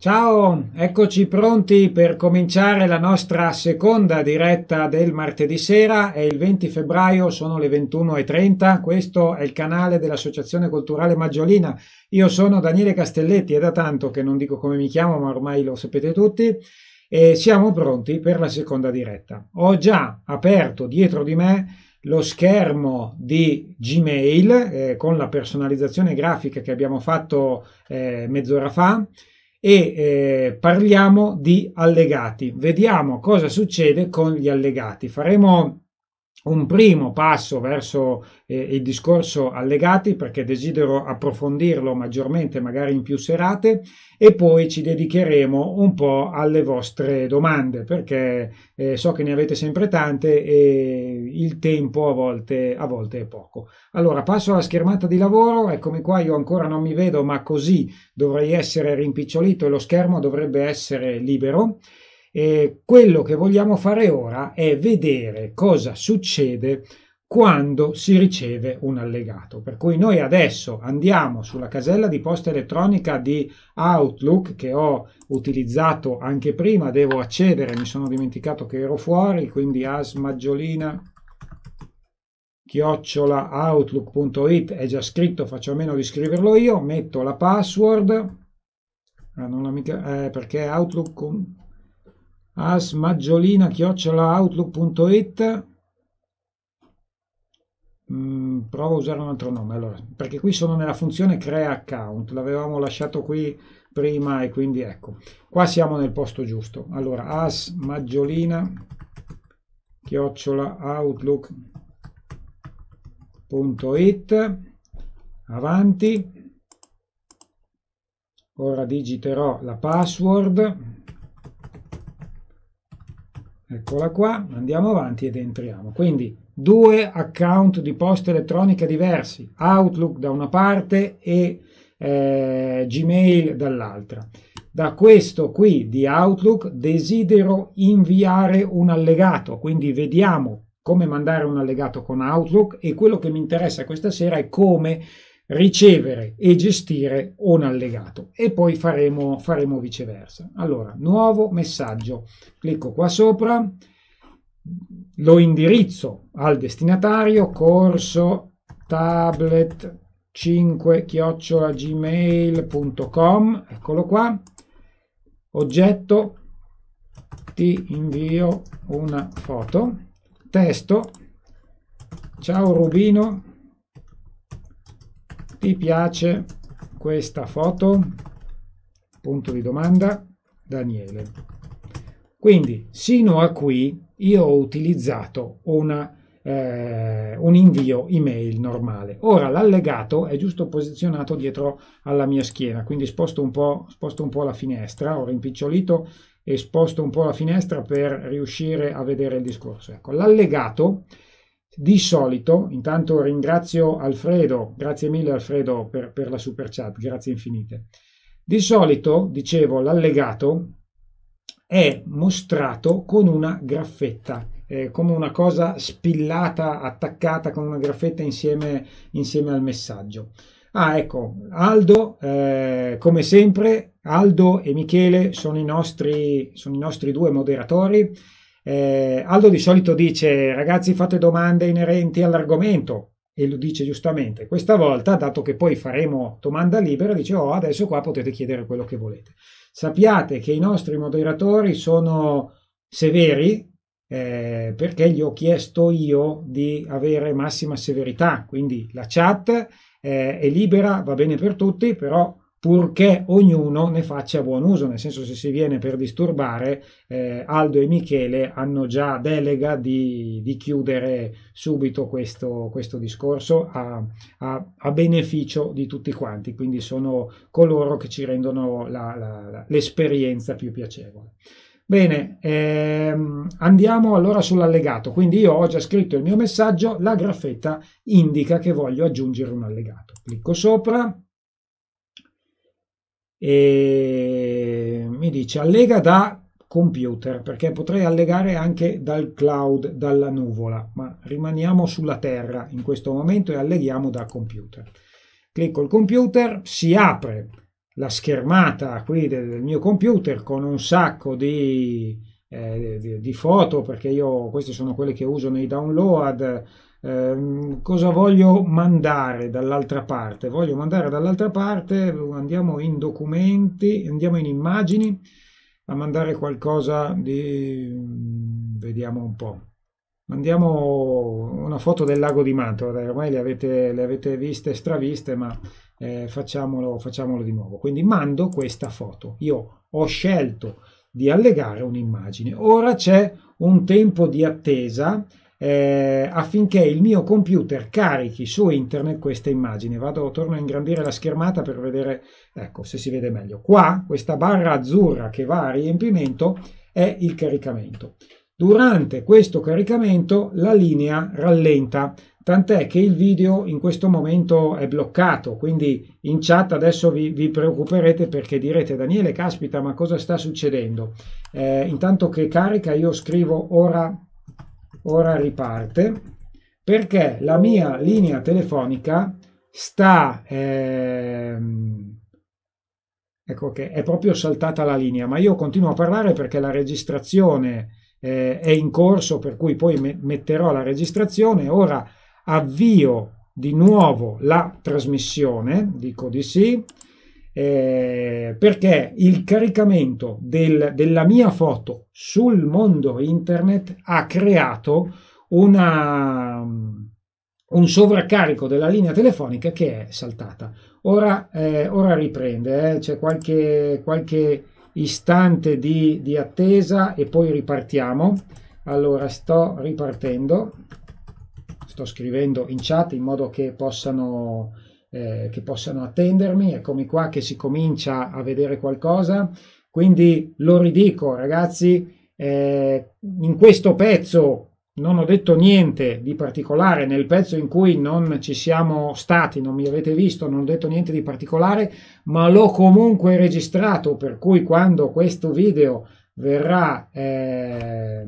Ciao, eccoci pronti per cominciare la nostra seconda diretta del martedì sera, è il 20 febbraio, sono le 21.30, questo è il canale dell'Associazione Culturale Maggiolina, io sono Daniele Castelletti, è da tanto che non dico come mi chiamo, ma ormai lo sapete tutti, e siamo pronti per la seconda diretta. Ho già aperto dietro di me lo schermo di Gmail eh, con la personalizzazione grafica che abbiamo fatto eh, mezz'ora fa, e eh, parliamo di allegati. Vediamo cosa succede con gli allegati. Faremo un primo passo verso eh, il discorso allegati perché desidero approfondirlo maggiormente magari in più serate e poi ci dedicheremo un po' alle vostre domande perché eh, so che ne avete sempre tante e il tempo a volte, a volte è poco. Allora passo alla schermata di lavoro, eccomi qua, io ancora non mi vedo ma così dovrei essere rimpicciolito e lo schermo dovrebbe essere libero e quello che vogliamo fare ora è vedere cosa succede quando si riceve un allegato. Per cui noi adesso andiamo sulla casella di posta elettronica di Outlook che ho utilizzato anche prima, devo accedere, mi sono dimenticato che ero fuori, quindi asmaggiolina chiocciola outlook.it è già scritto, faccio a meno di scriverlo io, metto la password, ah, non la mica, eh, perché Outlook asmaggiolina chiocciolaoutlook.it mm, provo a usare un altro nome allora perché qui sono nella funzione crea account l'avevamo lasciato qui prima e quindi ecco qua siamo nel posto giusto allora asmaggiolina chiocciolaoutlook.it avanti ora digiterò la password Eccola qua, andiamo avanti ed entriamo. Quindi due account di posta elettronica diversi, Outlook da una parte e eh, Gmail dall'altra. Da questo qui di Outlook desidero inviare un allegato, quindi vediamo come mandare un allegato con Outlook e quello che mi interessa questa sera è come ricevere e gestire un allegato e poi faremo, faremo viceversa. Allora, nuovo messaggio, clicco qua sopra, lo indirizzo al destinatario corso tablet 5 gmail.com, eccolo qua, oggetto, ti invio una foto, testo, ciao Rubino, ti piace questa foto? Punto di domanda, Daniele. Quindi, sino a qui io ho utilizzato una, eh, un invio email normale. Ora l'allegato è giusto posizionato dietro alla mia schiena, quindi sposto un po', sposto un po la finestra, ho rimpicciolito e sposto un po' la finestra per riuscire a vedere il discorso. Ecco, l'allegato di solito, intanto ringrazio Alfredo, grazie mille Alfredo per, per la super chat, grazie infinite. Di solito, dicevo, l'allegato è mostrato con una graffetta, eh, come una cosa spillata, attaccata con una graffetta insieme, insieme al messaggio. Ah, ecco, Aldo, eh, come sempre, Aldo e Michele sono i nostri, sono i nostri due moderatori eh, Aldo di solito dice ragazzi fate domande inerenti all'argomento e lo dice giustamente. Questa volta, dato che poi faremo domanda libera, dice oh adesso qua potete chiedere quello che volete. Sappiate che i nostri moderatori sono severi eh, perché gli ho chiesto io di avere massima severità, quindi la chat eh, è libera, va bene per tutti, però purché ognuno ne faccia buon uso, nel senso se si viene per disturbare, eh, Aldo e Michele hanno già delega di, di chiudere subito questo, questo discorso a, a, a, beneficio di tutti quanti, quindi sono coloro che ci rendono la, la, la, l'esperienza più piacevole. Bene, ehm, andiamo allora sull'allegato. Quindi io ho già scritto il mio messaggio, la graffetta indica che voglio aggiungere un allegato. Clicco sopra, e mi dice allega da computer perché potrei allegare anche dal cloud, dalla nuvola, ma rimaniamo sulla terra in questo momento e alleghiamo da computer. Clicco il computer, si apre la schermata qui del, mio computer con un sacco di, eh, di, di, foto perché io queste sono quelle che uso nei download Ehm, cosa voglio mandare dall'altra parte? Voglio mandare dall'altra parte, andiamo in documenti, andiamo in immagini a mandare qualcosa di... Mm, vediamo un po'. Mandiamo una foto del lago di Mantova, ormai le avete, le avete viste, straviste, ma eh, facciamolo, facciamolo di nuovo. Quindi mando questa foto. Io ho scelto di allegare un'immagine. Ora c'è un tempo di attesa eh, affinché il mio computer carichi su internet questa immagine. Vado, torno a ingrandire la schermata per vedere, ecco, se si vede meglio. Qua, questa barra azzurra che va a riempimento è il caricamento. Durante questo caricamento la linea rallenta, tant'è che il video in questo momento è bloccato, quindi in chat adesso vi, vi preoccuperete perché direte Daniele, caspita, ma cosa sta succedendo? Eh, intanto che carica io scrivo ora ora riparte, perché la mia linea telefonica sta... Ehm, ecco che è proprio saltata la linea, ma io continuo a parlare perché la registrazione eh, è in corso, per cui poi me metterò la registrazione. Ora avvio di nuovo la trasmissione, dico di sì, eh, perché il caricamento del, della mia foto sul mondo internet ha creato una, un sovraccarico della linea telefonica che è saltata. Ora, eh, ora riprende, eh, c'è qualche, qualche istante di, di attesa e poi ripartiamo. Allora, sto ripartendo, sto scrivendo in chat in modo che possano eh, che possano attendermi, eccomi qua che si comincia a vedere qualcosa, quindi lo ridico ragazzi, eh, in questo pezzo non ho detto niente di particolare, nel pezzo in cui non ci siamo stati, non mi avete visto, non ho detto niente di particolare, ma l'ho comunque registrato, per cui quando questo video verrà eh,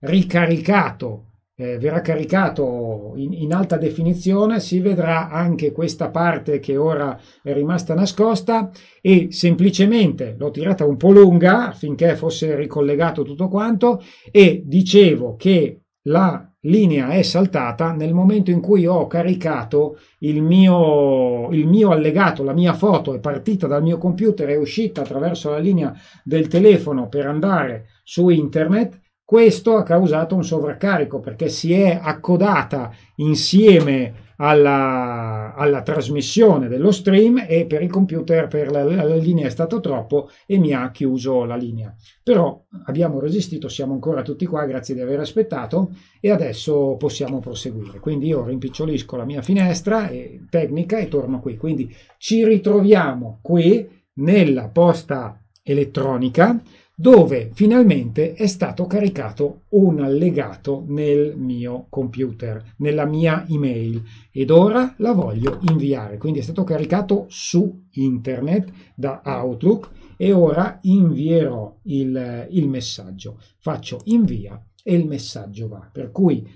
ricaricato eh, verrà caricato in, in, alta definizione, si vedrà anche questa parte che ora è rimasta nascosta e semplicemente l'ho tirata un po' lunga affinché fosse ricollegato tutto quanto e dicevo che la linea è saltata nel momento in cui ho caricato il mio, il mio allegato, la mia foto è partita dal mio computer, è uscita attraverso la linea del telefono per andare su internet questo ha causato un sovraccarico perché si è accodata insieme alla, alla, trasmissione dello stream e per il computer, per la, la, linea è stato troppo e mi ha chiuso la linea. Però abbiamo resistito, siamo ancora tutti qua, grazie di aver aspettato e adesso possiamo proseguire. Quindi io rimpicciolisco la mia finestra e, tecnica e torno qui. Quindi ci ritroviamo qui nella posta elettronica dove finalmente è stato caricato un allegato nel mio computer, nella mia email ed ora la voglio inviare. Quindi è stato caricato su internet da Outlook e ora invierò il, il messaggio. Faccio invia e il messaggio va. Per cui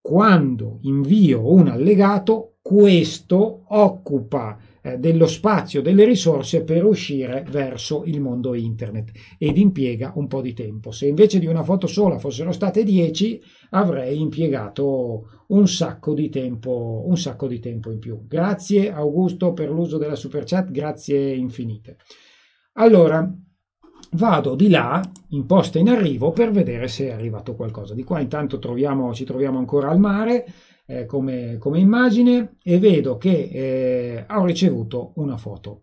quando invio un allegato, questo occupa eh, dello spazio, delle risorse per uscire verso il mondo internet ed impiega un po' di tempo. Se invece di una foto sola fossero state 10, avrei impiegato un sacco di tempo, un sacco di tempo in più. Grazie Augusto per l'uso della super chat, grazie infinite. Allora, vado di là, in posta in arrivo, per vedere se è arrivato qualcosa. Di qua intanto troviamo, ci troviamo ancora al mare, eh, come, come, immagine e vedo che eh, ho ricevuto una foto.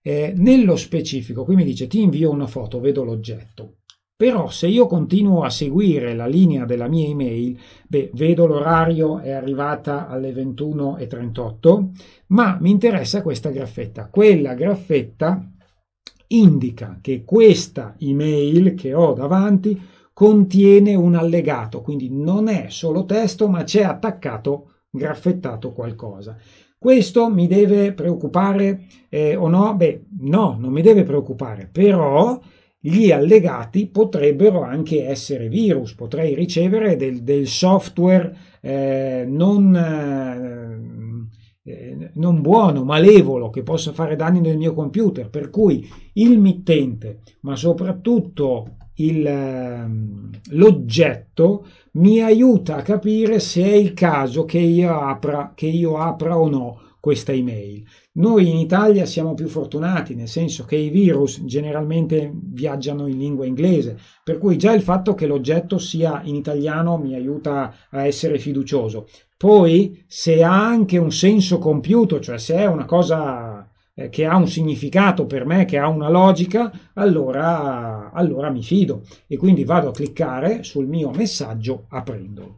Eh, nello specifico, qui mi dice ti invio una foto, vedo l'oggetto. Però se io continuo a seguire la linea della mia email, beh, vedo l'orario, è arrivata alle 21.38, ma mi interessa questa graffetta. Quella graffetta indica che questa email che ho davanti contiene un allegato, quindi non è solo testo, ma c'è attaccato, graffettato qualcosa. Questo mi deve preoccupare eh, o no? Beh, no, non mi deve preoccupare, però gli allegati potrebbero anche essere virus, potrei ricevere del, del software eh, non, eh, eh non, buono, malevolo, che possa fare danni nel mio computer, per cui il mittente, ma soprattutto il, ehm, l'oggetto mi aiuta a capire se è il caso che io, apra, che io apra o no questa email. Noi in Italia siamo più fortunati, nel senso che i virus generalmente viaggiano in lingua inglese, per cui già il fatto che l'oggetto sia in italiano mi aiuta a essere fiducioso. Poi, se ha anche un senso compiuto, cioè se è una cosa eh, che ha un significato per me, che ha una logica, allora, allora mi fido e quindi vado a cliccare sul mio messaggio aprendolo.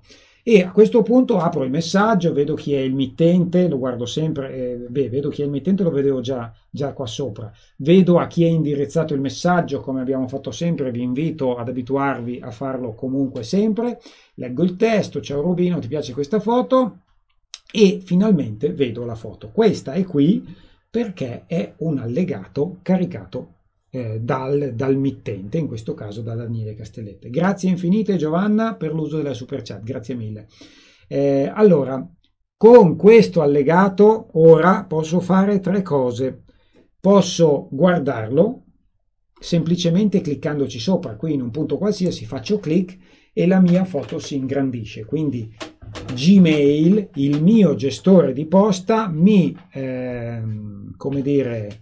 E a questo punto apro il messaggio, vedo chi è il mittente, lo guardo sempre, eh, beh, vedo chi è il mittente, lo vedevo già, già qua sopra. Vedo a chi è indirizzato il messaggio, come abbiamo fatto sempre, vi invito ad abituarvi a farlo comunque sempre. Leggo il testo, ciao Rubino, ti piace questa foto? E finalmente vedo la foto. Questa è qui, perché è un allegato caricato eh, dal, dal, mittente, in questo caso da Daniele Castellette. Grazie infinite Giovanna per l'uso della super chat, grazie mille. Eh, allora, con questo allegato ora posso fare tre cose. Posso guardarlo semplicemente cliccandoci sopra, qui in un punto qualsiasi faccio clic e la mia foto si ingrandisce, quindi Gmail, il mio gestore di posta, mi, ehm, come dire,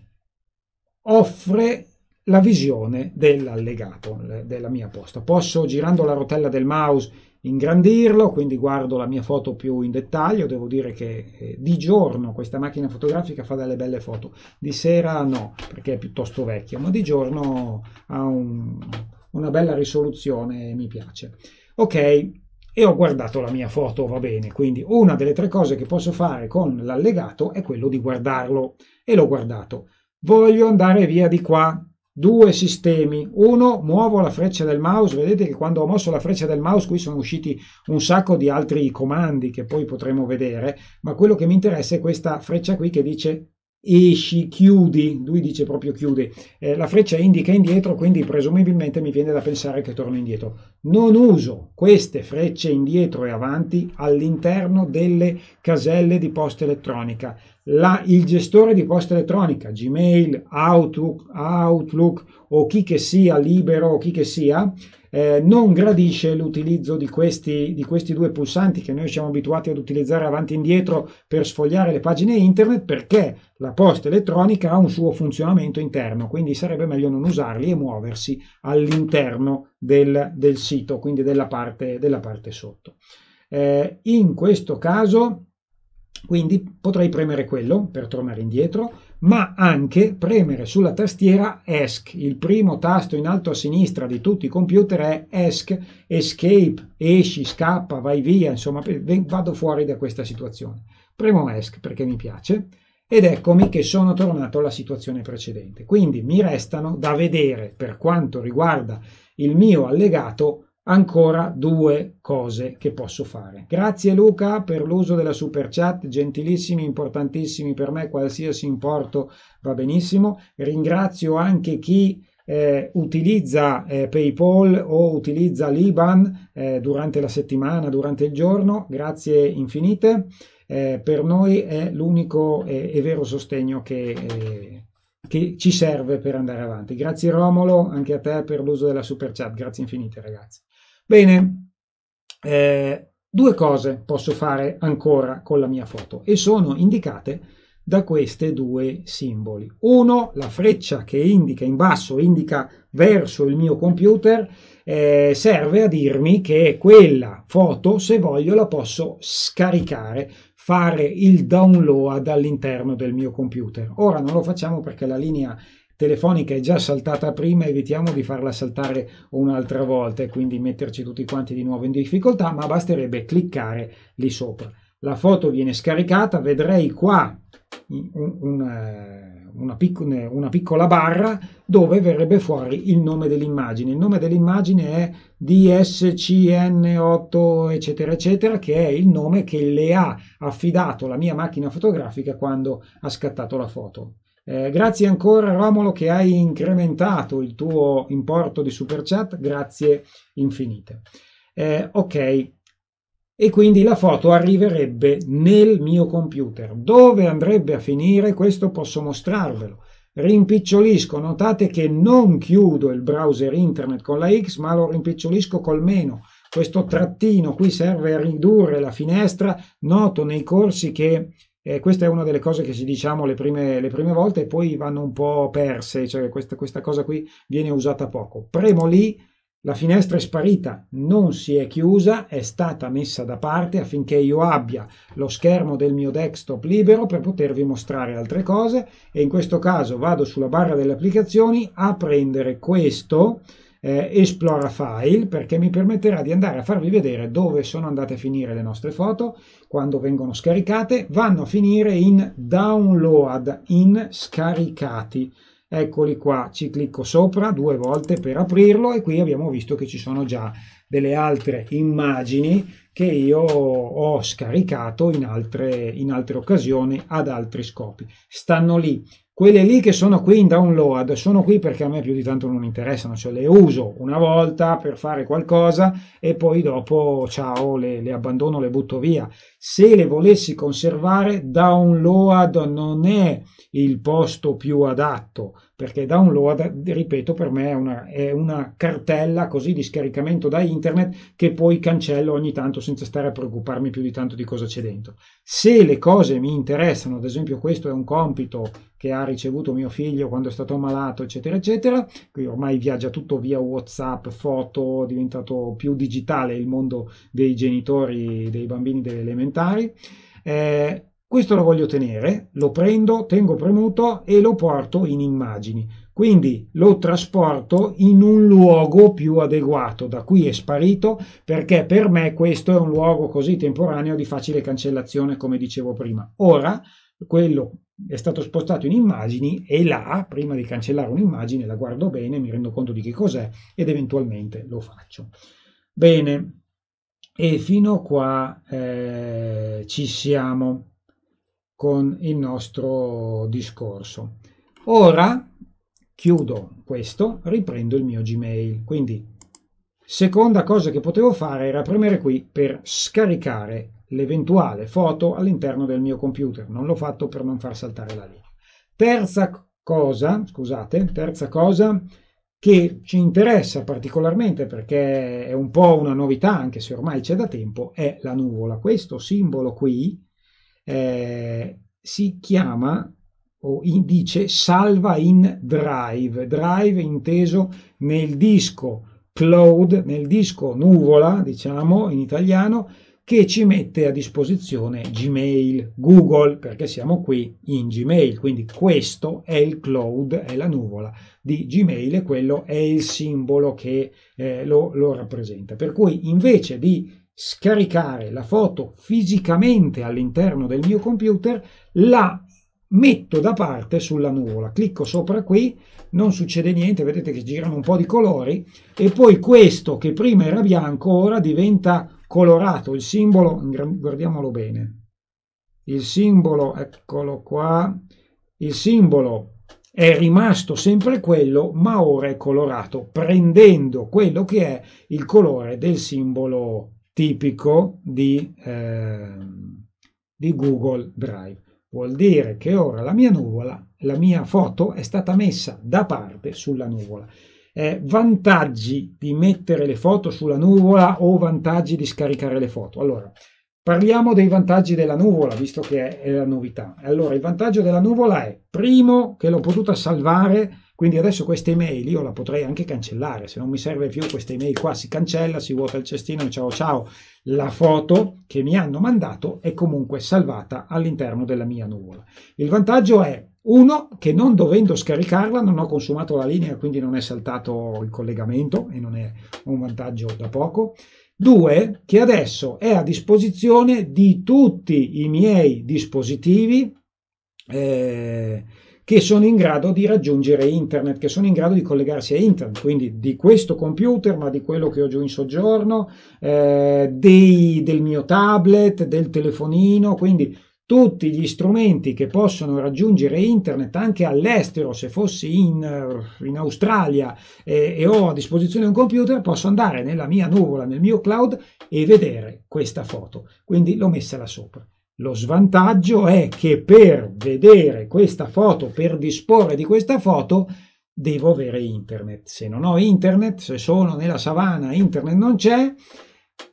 offre la visione dell'allegato della mia posta. Posso, girando la rotella del mouse, ingrandirlo, quindi guardo la mia foto più in dettaglio. Devo dire che eh, di giorno questa macchina fotografica fa delle belle foto, di sera no, perché è piuttosto vecchia, ma di giorno ha un, una bella risoluzione e mi piace. Ok, e ho guardato la mia foto, va bene. Quindi una delle tre cose che posso fare con l'allegato è quello di guardarlo e l'ho guardato. Voglio andare via di qua. Due sistemi. Uno, muovo la freccia del mouse. Vedete che quando ho mosso la freccia del mouse qui sono usciti un sacco di altri comandi che poi potremo vedere, ma quello che mi interessa è questa freccia qui che dice esci, chiudi, lui dice proprio chiudi, eh, la freccia indica indietro, quindi presumibilmente mi viene da pensare che torno indietro. Non uso queste frecce indietro e avanti all'interno delle caselle di posta elettronica. La, il gestore di posta elettronica, Gmail, Outlook, Outlook o chi che sia libero o chi che sia, eh, non gradisce l'utilizzo di questi, di questi due pulsanti che noi siamo abituati ad utilizzare avanti e indietro per sfogliare le pagine internet perché la posta elettronica ha un suo funzionamento interno, quindi sarebbe meglio non usarli e muoversi all'interno del, del sito, quindi della parte, della parte sotto. Eh, in questo caso, quindi potrei premere quello per tornare indietro ma anche premere sulla tastiera ESC. Il primo tasto in alto a sinistra di tutti i computer è ESC, escape, esci, scappa, vai via, insomma vado fuori da questa situazione. Premo ESC perché mi piace ed eccomi che sono tornato alla situazione precedente. Quindi mi restano da vedere per quanto riguarda il mio allegato ancora due cose che posso fare. Grazie Luca per l'uso della super chat, gentilissimi, importantissimi per me, qualsiasi importo va benissimo. Ringrazio anche chi eh, utilizza eh, PayPal o utilizza l'Iban eh, durante la settimana, durante il giorno, grazie infinite. Eh, per noi è l'unico e vero sostegno che, eh, che ci serve per andare avanti. Grazie Romolo, anche a te per l'uso della super chat, grazie infinite ragazzi. Bene, eh, due cose posso fare ancora con la mia foto e sono indicate da questi due simboli. Uno, la freccia che indica in basso, indica verso il mio computer, eh, serve a dirmi che quella foto, se voglio, la posso scaricare, fare il download all'interno del mio computer. Ora non lo facciamo perché la linea telefonica è già saltata prima, evitiamo di farla saltare un'altra volta e quindi metterci tutti quanti di nuovo in difficoltà, ma basterebbe cliccare lì sopra. La foto viene scaricata, vedrei qua un, un, eh, una, picc una piccola barra dove verrebbe fuori il nome dell'immagine. Il nome dell'immagine è DSCN8 eccetera eccetera che è il nome che le ha affidato la mia macchina fotografica quando ha scattato la foto. Eh, grazie ancora Romolo che hai incrementato il tuo importo di super chat, grazie infinite. Eh, ok, e quindi la foto arriverebbe nel mio computer. Dove andrebbe a finire? Questo posso mostrarvelo. Rimpicciolisco, notate che non chiudo il browser internet con la X, ma lo rimpicciolisco col meno. Questo trattino qui serve a ridurre la finestra. Noto nei corsi che eh, questa è una delle cose che ci diciamo le prime, le prime, volte e poi vanno un po' perse, cioè questa, questa cosa qui viene usata poco. Premo lì, la finestra è sparita, non si è chiusa, è stata messa da parte affinché io abbia lo schermo del mio desktop libero per potervi mostrare altre cose e in questo caso vado sulla barra delle applicazioni a prendere questo eh, Esplora File perché mi permetterà di andare a farvi vedere dove sono andate a finire le nostre foto quando vengono scaricate vanno a finire in download in scaricati eccoli qua ci clicco sopra due volte per aprirlo e qui abbiamo visto che ci sono già delle altre immagini che io ho scaricato in altre, in altre occasioni ad altri scopi stanno lì quelle lì che sono qui in download sono qui perché a me più di tanto non interessano, cioè le uso una volta per fare qualcosa e poi dopo ciao le, le abbandono, le butto via se le volessi conservare, download non è il posto più adatto, perché download, ripeto, per me è una, è una, cartella così di scaricamento da internet che poi cancello ogni tanto senza stare a preoccuparmi più di tanto di cosa c'è dentro. Se le cose mi interessano, ad esempio questo è un compito che ha ricevuto mio figlio quando è stato malato, eccetera, eccetera, qui ormai viaggia tutto via WhatsApp, foto, è diventato più digitale il mondo dei genitori, dei bambini delle elementari, salutari. Eh, questo lo voglio tenere, lo prendo, tengo premuto e lo porto in immagini. Quindi lo trasporto in un luogo più adeguato. Da qui è sparito perché per me questo è un luogo così temporaneo di facile cancellazione, come dicevo prima. Ora quello è stato spostato in immagini e là, prima di cancellare un'immagine, la guardo bene, mi rendo conto di che cos'è ed eventualmente lo faccio. Bene, e fino qua eh, ci siamo con il nostro discorso. Ora chiudo questo, riprendo il mio Gmail. Quindi, seconda cosa che potevo fare era premere qui per scaricare l'eventuale foto all'interno del mio computer. Non l'ho fatto per non far saltare la linea. Terza cosa, scusate, terza cosa che ci interessa particolarmente perché è un po' una novità, anche se ormai c'è da tempo, è la nuvola. Questo simbolo qui eh, si chiama o dice salva in drive, drive inteso nel disco cloud, nel disco nuvola, diciamo in italiano, che ci mette a disposizione Gmail, Google, perché siamo qui in Gmail, quindi questo è il cloud, è la nuvola di Gmail e quello è il simbolo che eh, lo, lo rappresenta. Per cui invece di scaricare la foto fisicamente all'interno del mio computer, la metto da parte sulla nuvola, clicco sopra qui, non succede niente, vedete che girano un po' di colori e poi questo che prima era bianco ora diventa colorato il simbolo, guardiamolo bene. Il simbolo, eccolo qua, il simbolo è rimasto sempre quello, ma ora è colorato, prendendo quello che è il colore del simbolo tipico di, eh, di Google Drive. Vuol dire che ora la mia nuvola, la mia foto è stata messa da parte sulla nuvola eh, vantaggi di mettere le foto sulla nuvola o vantaggi di scaricare le foto. Allora, parliamo dei vantaggi della nuvola, visto che è la novità. Allora, il vantaggio della nuvola è, primo, che l'ho potuta salvare, quindi adesso questa email io la potrei anche cancellare, se non mi serve più questa email qua si cancella, si vuota il cestino, ciao ciao, la foto che mi hanno mandato è comunque salvata all'interno della mia nuvola. Il vantaggio è uno, che non dovendo scaricarla non ho consumato la linea, quindi non è saltato il collegamento e non è un vantaggio da poco. Due, che adesso è a disposizione di tutti i miei dispositivi eh, che sono in grado di raggiungere internet, che sono in grado di collegarsi a internet, quindi di questo computer, ma di quello che ho giù in soggiorno, eh, dei, del mio tablet, del telefonino, quindi tutti gli strumenti che possono raggiungere internet anche all'estero, se fossi in, eh, in Australia e, e ho a disposizione un computer, posso andare nella mia nuvola, nel mio cloud e vedere questa foto. Quindi l'ho messa là sopra. Lo svantaggio è che per vedere questa foto, per disporre di questa foto, devo avere internet. Se non ho internet, se sono nella savana, internet non c'è,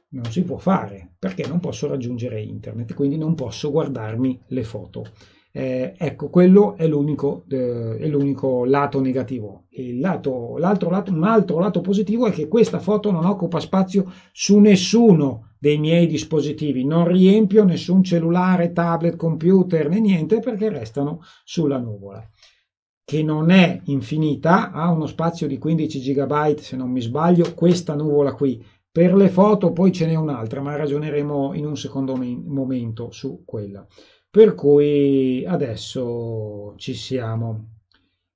non si può fare perché non posso raggiungere internet, quindi non posso guardarmi le foto. Eh, ecco, quello è l'unico, eh, è l'unico lato negativo. Lato, lato, un altro lato positivo è che questa foto non occupa spazio su nessuno dei miei dispositivi, non riempio nessun cellulare, tablet, computer né niente perché restano sulla nuvola che non è infinita, ha uno spazio di 15 GB se non mi sbaglio, questa nuvola qui per le foto poi ce n'è un'altra, ma ragioneremo in un secondo momento su quella. Per cui adesso ci siamo.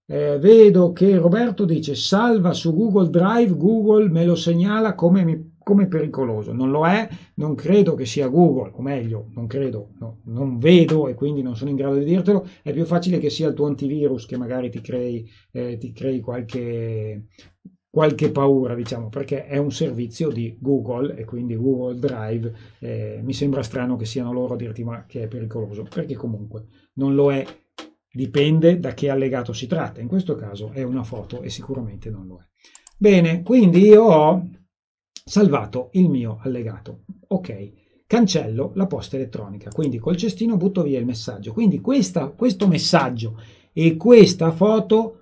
Eh, vedo che Roberto dice salva su Google Drive, Google me lo segnala come, mi, come, pericoloso. Non lo è, non credo che sia Google, o meglio, non credo, no, non vedo e quindi non sono in grado di dirtelo. È più facile che sia il tuo antivirus che magari ti crei, eh, ti crei qualche qualche paura, diciamo, perché è un servizio di Google e quindi Google Drive. Eh, mi sembra strano che siano loro a dirti ma che è pericoloso, perché comunque non lo è, dipende da che allegato si tratta. In questo caso è una foto e sicuramente non lo è. Bene, quindi io ho salvato il mio allegato. Ok, cancello la posta elettronica, quindi col cestino butto via il messaggio. Quindi questa, questo messaggio e questa foto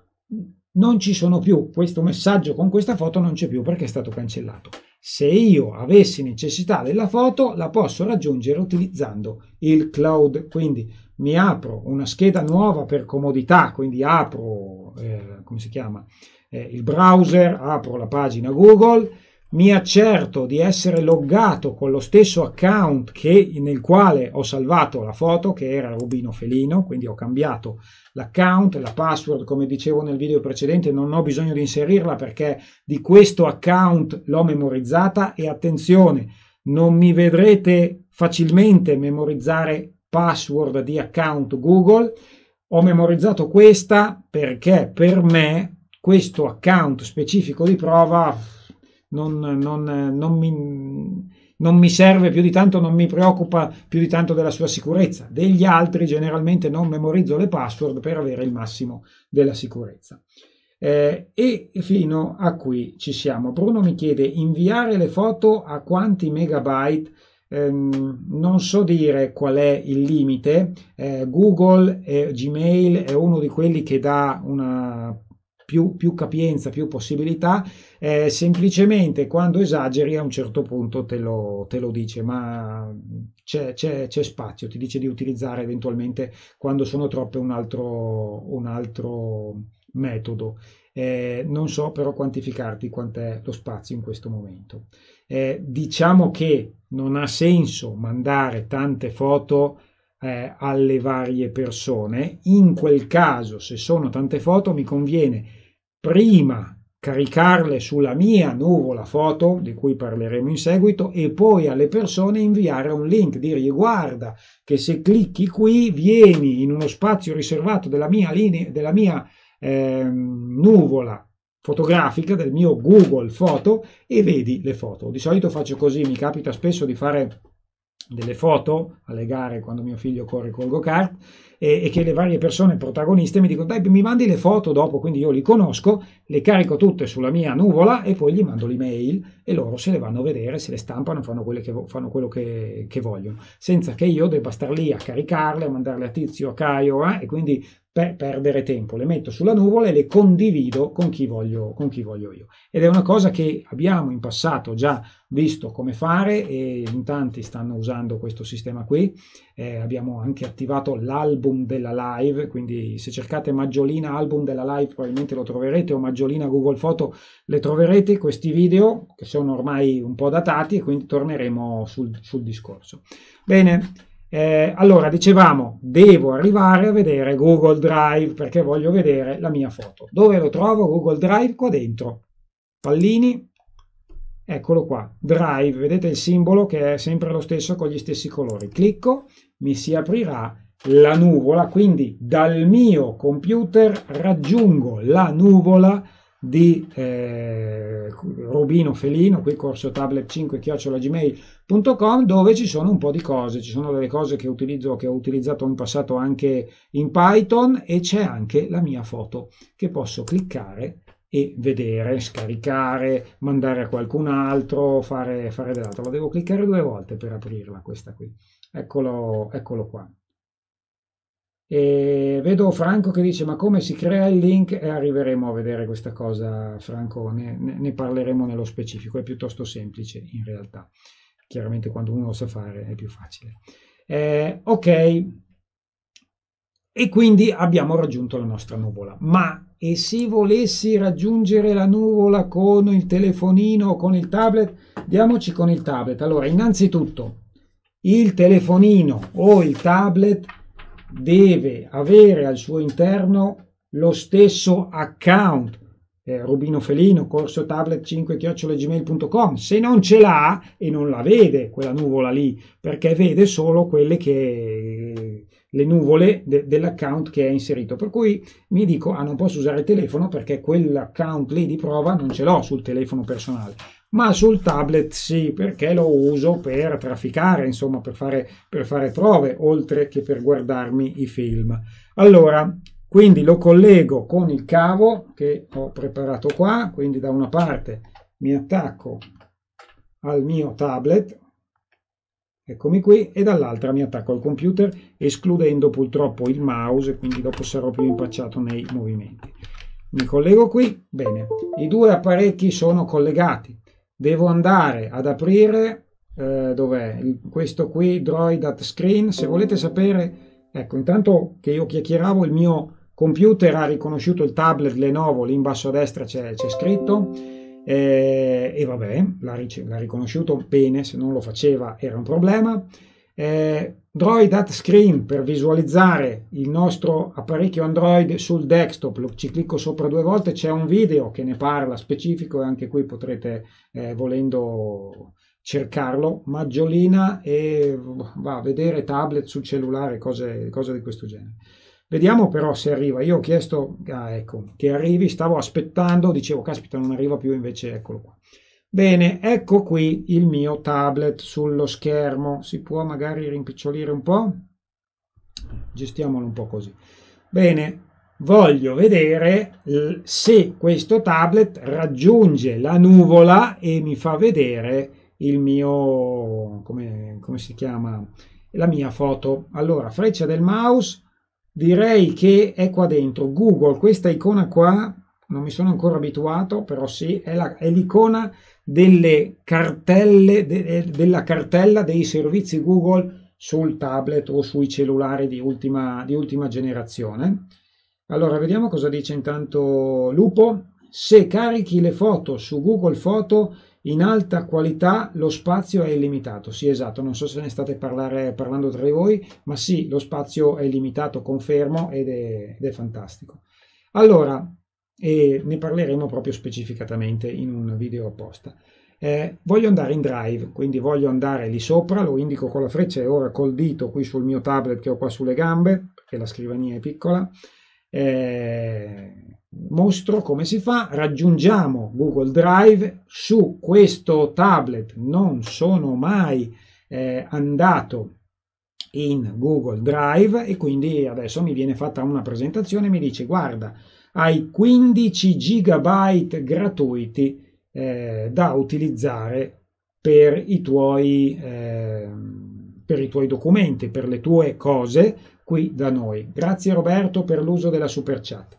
non ci sono più, questo messaggio con questa foto non c'è più perché è stato cancellato. Se io avessi necessità della foto la posso raggiungere utilizzando il cloud, quindi mi apro una scheda nuova per comodità, quindi apro, eh, come si chiama, eh, il browser, apro la pagina Google, mi accerto di essere loggato con lo stesso account che, nel quale ho salvato la foto, che era Rubino Felino, quindi ho cambiato l'account, la password, come dicevo nel video precedente, non ho bisogno di inserirla perché di questo account l'ho memorizzata e attenzione, non mi vedrete facilmente memorizzare password di account Google. Ho memorizzato questa perché per me questo account specifico di prova non, non, non, mi, non mi serve più di tanto, non mi preoccupa più di tanto della sua sicurezza. Degli altri generalmente non memorizzo le password per avere il massimo della sicurezza. Eh, e fino a qui ci siamo. Bruno mi chiede inviare le foto a quanti megabyte. Ehm, non so dire qual è il limite. Eh, Google e Gmail è uno di quelli che dà una più, più capienza, più possibilità eh, semplicemente quando esageri a un certo punto te lo, te lo dice, ma c'è, c'è, c'è, spazio, ti dice di utilizzare eventualmente quando sono troppe un altro, un altro metodo. Eh, non so però quantificarti quant'è lo spazio in questo momento. Eh, diciamo che non ha senso mandare tante foto eh, alle varie persone. In quel caso, se sono tante foto, mi conviene prima caricarle sulla mia nuvola foto, di cui parleremo in seguito, e poi alle persone inviare un link, dirgli guarda che se clicchi qui vieni in uno spazio riservato della mia, linea, della mia eh, nuvola fotografica, del mio Google Foto e vedi le foto. Di solito faccio così, mi capita spesso di fare delle foto alle gare quando mio figlio corre col go-kart e, e che le varie persone protagoniste mi dicono dai mi mandi le foto dopo, quindi io li conosco, le carico tutte sulla mia nuvola e poi gli mando l'email e loro se le vanno a vedere, se le stampano, fanno, che, fanno quello che, che, vogliono, senza che io debba star lì a caricarle, a mandarle a Tizio, a Caio eh, e quindi per perdere tempo, le metto sulla nuvola e le condivido con chi, voglio, con chi voglio io. Ed è una cosa che abbiamo in passato già visto come fare e in tanti stanno usando questo sistema qui eh, abbiamo anche attivato l'album della live, quindi se cercate Maggiolina album della live probabilmente lo troverete o Maggiolina Google Photo le troverete questi video che sono ormai un po' datati e quindi torneremo sul, sul discorso. Bene, eh, allora dicevamo devo arrivare a vedere Google Drive perché voglio vedere la mia foto. Dove lo trovo Google Drive? Qua dentro. Pallini, eccolo qua, Drive, vedete il simbolo che è sempre lo stesso con gli stessi colori. Clicco mi si aprirà la nuvola, quindi dal mio computer raggiungo la nuvola di eh, Rubino Felino, qui corso tablet 5 gmail.com dove ci sono un po' di cose, ci sono delle cose che utilizzo, che ho utilizzato in passato anche in Python e c'è anche la mia foto che posso cliccare e vedere, scaricare, mandare a qualcun altro, fare, fare dell'altro. La devo cliccare due volte per aprirla questa qui. Eccolo, eccolo qua. E vedo Franco che dice: Ma come si crea il link? E arriveremo a vedere questa cosa, Franco, ne, ne parleremo nello specifico. È piuttosto semplice in realtà. Chiaramente, quando uno lo sa fare è più facile. Eh, ok, e quindi abbiamo raggiunto la nostra nuvola. Ma e se volessi raggiungere la nuvola con il telefonino o con il tablet? Diamoci con il tablet. Allora, innanzitutto il telefonino o il tablet deve avere al suo interno lo stesso account eh, Rubino Felino, corso tablet 5 chiocciolagmail.com. Se non ce l'ha e non la vede quella nuvola lì, perché vede solo quelle che le nuvole de, dell'account che è inserito. Per cui mi dico: ah, non posso usare il telefono perché quell'account lì di prova non ce l'ho sul telefono personale ma sul tablet sì, perché lo uso per trafficare, insomma, per fare, per fare prove, oltre che per guardarmi i film. Allora, quindi lo collego con il cavo che ho preparato qua, quindi da una parte mi attacco al mio tablet, eccomi qui, e dall'altra mi attacco al computer, escludendo purtroppo il mouse, quindi dopo sarò più impacciato nei movimenti. Mi collego qui, bene, i due apparecchi sono collegati, devo andare ad aprire eh, dov'è questo qui droid at screen se volete sapere ecco intanto che io chiacchieravo il mio computer ha riconosciuto il tablet Lenovo lì in basso a destra c'è, c'è scritto eh, e vabbè l'ha, ric- l'ha, riconosciuto bene se non lo faceva era un problema eh, Droid at Screen per visualizzare il nostro apparecchio Android sul desktop, ci clicco sopra due volte, c'è un video che ne parla specifico e anche qui potrete eh, volendo cercarlo, maggiolina e va a vedere tablet sul cellulare, cose, cose di questo genere. Vediamo però se arriva, io ho chiesto, ah, ecco, che arrivi, stavo aspettando, dicevo caspita non arriva più, invece eccolo qua. Bene, ecco qui il mio tablet sullo schermo. Si può magari rimpicciolire un po'? Gestiamolo un po' così. Bene, voglio vedere se questo tablet raggiunge la nuvola e mi fa vedere il mio, come, come si chiama, la mia foto. Allora, freccia del mouse, direi che è qua dentro. Google, questa icona qua, non mi sono ancora abituato, però sì, è l'icona delle cartelle, de, della cartella dei servizi Google sul tablet o sui cellulari di ultima, di ultima generazione. Allora, vediamo cosa dice intanto Lupo. Se carichi le foto su Google Foto in alta qualità lo spazio è illimitato. Sì, esatto, non so se ne state parlare, parlando tra di voi, ma sì, lo spazio è illimitato, confermo, ed è, ed è fantastico. Allora, e ne parleremo proprio specificatamente in un video apposta. Eh, voglio andare in drive, quindi voglio andare lì sopra, lo indico con la freccia e ora col dito qui sul mio tablet che ho qua sulle gambe, perché la scrivania è piccola, eh, mostro come si fa, raggiungiamo Google Drive su questo tablet, non sono mai eh, andato in Google Drive e quindi adesso mi viene fatta una presentazione e mi dice guarda ai 15 gigabyte gratuiti eh, da utilizzare per i, tuoi, eh, per i tuoi documenti, per le tue cose qui da noi. Grazie Roberto per l'uso della super chat.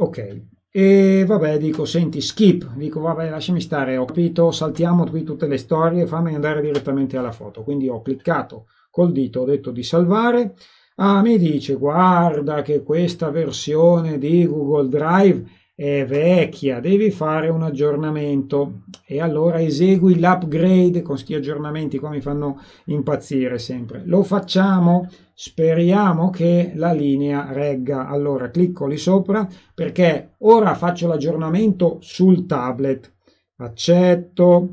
Ok, e vabbè, dico, senti, skip, dico, vabbè, lasciami stare, ho capito, saltiamo qui tutte le storie, fammi andare direttamente alla foto. Quindi ho cliccato col dito, ho detto di salvare Ah, mi dice, guarda che questa versione di Google Drive è vecchia, devi fare un aggiornamento e allora esegui l'upgrade con questi aggiornamenti qua mi fanno impazzire sempre. Lo facciamo? Speriamo che la linea regga. Allora clicco lì sopra perché ora faccio l'aggiornamento sul tablet. Accetto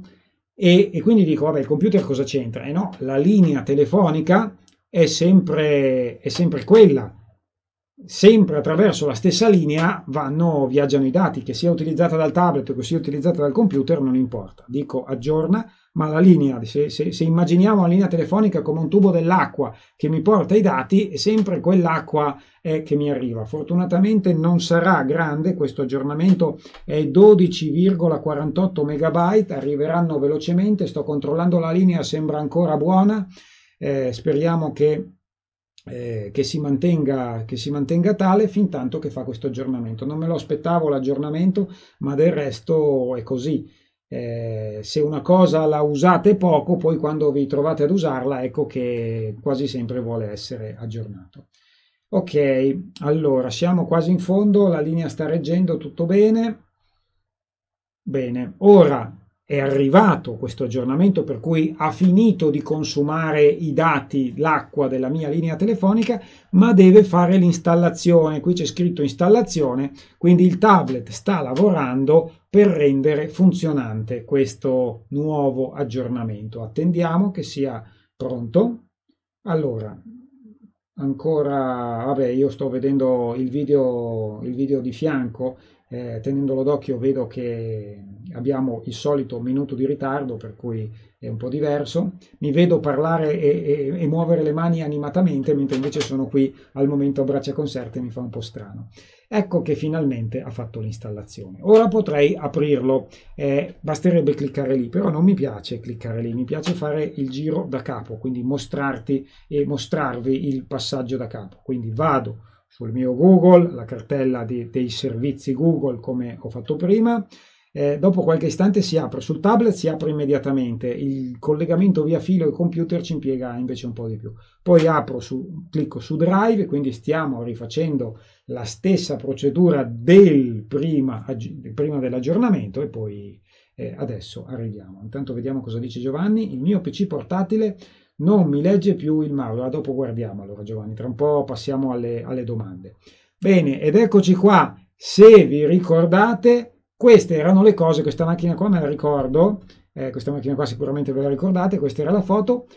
e, e quindi dico, vabbè, il computer cosa c'entra? E eh no, la linea telefonica è sempre, è sempre quella. Sempre attraverso la stessa linea vanno, viaggiano i dati, che sia utilizzata dal tablet o che sia utilizzata dal computer, non importa. Dico aggiorna, ma la linea, se, se, se immaginiamo la linea telefonica come un tubo dell'acqua che mi porta i dati, è sempre quell'acqua eh, che mi arriva. Fortunatamente non sarà grande, questo aggiornamento è 12,48 megabyte, arriveranno velocemente, sto controllando la linea, sembra ancora buona. Eh, speriamo che, eh, che, si mantenga, che si mantenga tale fin tanto che fa questo aggiornamento. Non me lo aspettavo l'aggiornamento, ma del resto è così. Eh, se una cosa la usate poco, poi quando vi trovate ad usarla, ecco che quasi sempre vuole essere aggiornato. Ok, allora siamo quasi in fondo, la linea sta reggendo, tutto bene. Bene, ora è arrivato questo aggiornamento per cui ha finito di consumare i dati, l'acqua della mia linea telefonica, ma deve fare l'installazione. Qui c'è scritto installazione, quindi il tablet sta lavorando per rendere funzionante questo nuovo aggiornamento. Attendiamo che sia pronto. Allora, ancora, vabbè, io sto vedendo il video, il video di fianco eh, tenendolo d'occhio vedo che abbiamo il solito minuto di ritardo per cui è un po' diverso, mi vedo parlare e, e, e muovere le mani animatamente mentre invece sono qui al momento a braccia concerte e mi fa un po' strano. Ecco che finalmente ha fatto l'installazione. Ora potrei aprirlo, eh, basterebbe cliccare lì, però non mi piace cliccare lì, mi piace fare il giro da capo, quindi mostrarti e mostrarvi il passaggio da capo. Quindi vado sul mio Google, la cartella di, dei servizi Google come ho fatto prima. Eh, dopo qualche istante si apre, sul tablet si apre immediatamente, il collegamento via filo e computer ci impiega invece un po' di più. Poi apro su, clicco su Drive, quindi stiamo rifacendo la stessa procedura del prima, prima dell'aggiornamento e poi eh, adesso arriviamo. Intanto vediamo cosa dice Giovanni, il mio PC portatile non mi legge più il Mauro, ah, dopo guardiamo allora Giovanni, tra un po' passiamo alle, alle domande. Bene, ed eccoci qua, se vi ricordate, queste erano le cose, questa macchina qua me la ricordo, eh, questa macchina qua sicuramente ve la ricordate, questa era la foto,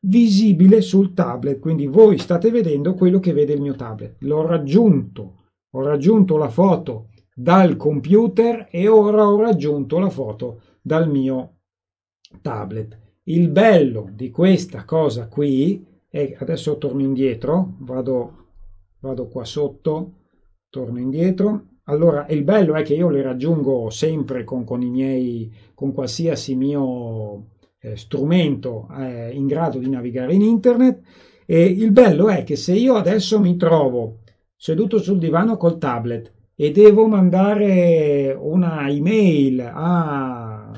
visibile sul tablet, quindi voi state vedendo quello che vede il mio tablet. L'ho raggiunto, ho raggiunto la foto dal computer e ora ho raggiunto la foto dal mio tablet. Il bello di questa cosa qui, e adesso torno indietro, vado, vado qua sotto, torno indietro, allora, il bello è che io le raggiungo sempre con, con i miei, con qualsiasi mio eh, strumento eh, in grado di navigare in internet. E il bello è che se io adesso mi trovo seduto sul divano col tablet e devo mandare una email a,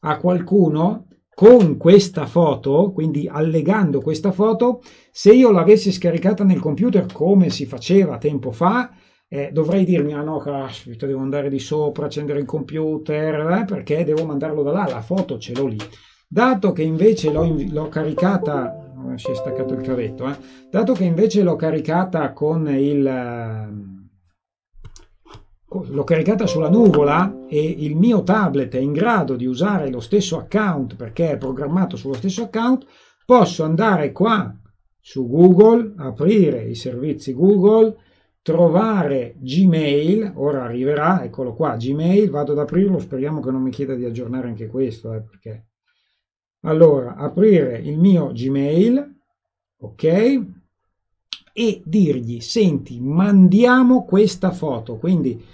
a qualcuno, con questa foto, quindi allegando questa foto, se io l'avessi scaricata nel computer come si faceva tempo fa, eh, dovrei dirmi, ah no, caspita, devo andare di sopra, accendere il computer, eh, perché devo mandarlo da là, la foto ce l'ho lì. Dato che invece l'ho, caricata, eh, si è staccato il cavetto, eh, dato che invece l'ho caricata con il l'ho caricata sulla nuvola e il mio tablet è in grado di usare lo stesso account perché è programmato sullo stesso account, posso andare qua su Google, aprire i servizi Google, trovare Gmail, ora arriverà, eccolo qua, Gmail, vado ad aprirlo, speriamo che non mi chieda di aggiornare anche questo, eh, perché... Allora, aprire il mio Gmail, ok, e dirgli, senti, mandiamo questa foto, quindi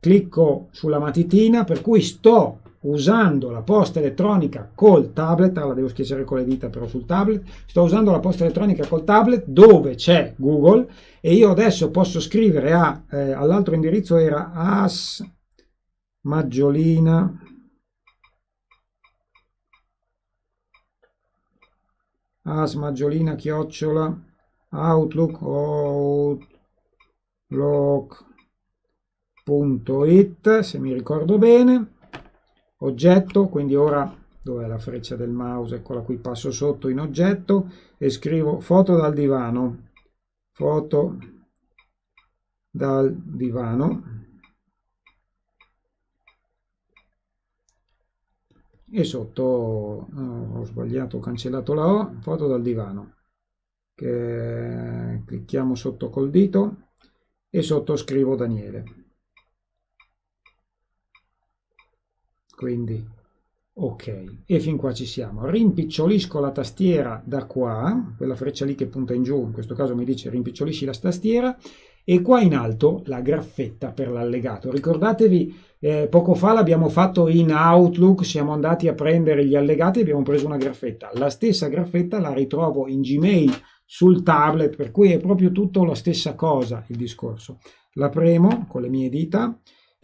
clicco sulla matitina per cui sto usando la posta elettronica col tablet, ah, la devo schiacciare con le dita però sul tablet, sto usando la posta elettronica col tablet dove c'è Google e io adesso posso scrivere a, eh, all'altro indirizzo era as maggiolina as maggiolina chiocciola outlook outlook It, se mi ricordo bene oggetto quindi ora dove è la freccia del mouse eccola qui passo sotto in oggetto e scrivo foto dal divano foto dal divano e sotto oh, ho sbagliato ho cancellato la O foto dal divano che eh, clicchiamo sotto col dito e sotto scrivo Daniele quindi ok e fin qua ci siamo rimpicciolisco la tastiera da qua quella freccia lì che punta in giù in questo caso mi dice rimpicciolisci la tastiera e qua in alto la graffetta per l'allegato ricordatevi eh, poco fa l'abbiamo fatto in Outlook siamo andati a prendere gli allegati e abbiamo preso una graffetta la stessa graffetta la ritrovo in Gmail sul tablet per cui è proprio tutto la stessa cosa il discorso la premo con le mie dita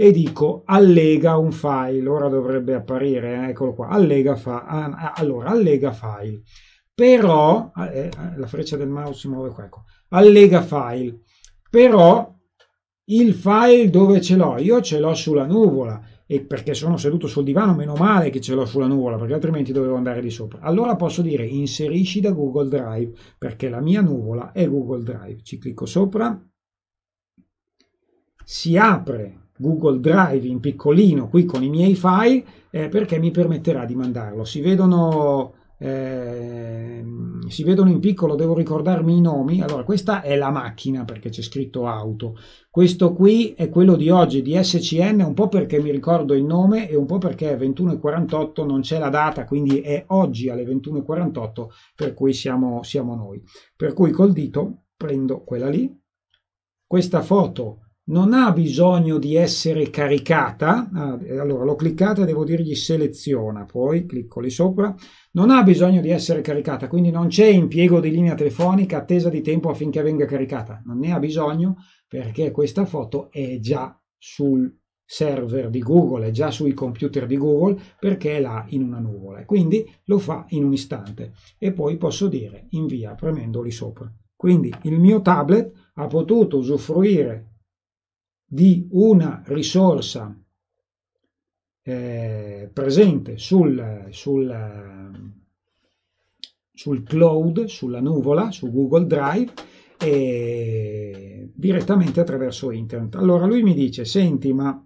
e dico allega un file, ora dovrebbe apparire, eh, eccolo qua, allega, fa, ah, ah allora, allega file, però, ah, eh, eh, la freccia del mouse si muove qua, ecco, allega file, però il file dove ce l'ho? Io ce l'ho sulla nuvola, e perché sono seduto sul divano, meno male che ce l'ho sulla nuvola, perché altrimenti dovevo andare di sopra. Allora posso dire inserisci da Google Drive, perché la mia nuvola è Google Drive. Ci clicco sopra, si apre Google Drive in piccolino qui con i miei file eh, perché mi permetterà di mandarlo. Si vedono, eh, si vedono in piccolo, devo ricordarmi i nomi. Allora, questa è la macchina perché c'è scritto auto. Questo qui è quello di oggi di SCN, un po' perché mi ricordo il nome e un po' perché è 21.48, non c'è la data, quindi è oggi alle 21.48 per cui siamo, siamo noi. Per cui col dito prendo quella lì. Questa foto non ha bisogno di essere caricata, ah, allora l'ho cliccata e devo dirgli seleziona, poi clicco lì sopra, non ha bisogno di essere caricata, quindi non c'è impiego di linea telefonica, attesa di tempo affinché venga caricata, non ne ha bisogno perché questa foto è già sul server di Google, è già sui computer di Google perché è là in una nuvola, quindi lo fa in un istante e poi posso dire invia premendo lì sopra. Quindi il mio tablet ha potuto usufruire di una risorsa eh, presente sul, sul, sul, cloud, sulla nuvola, su Google Drive, eh, direttamente attraverso internet. Allora lui mi dice, senti, ma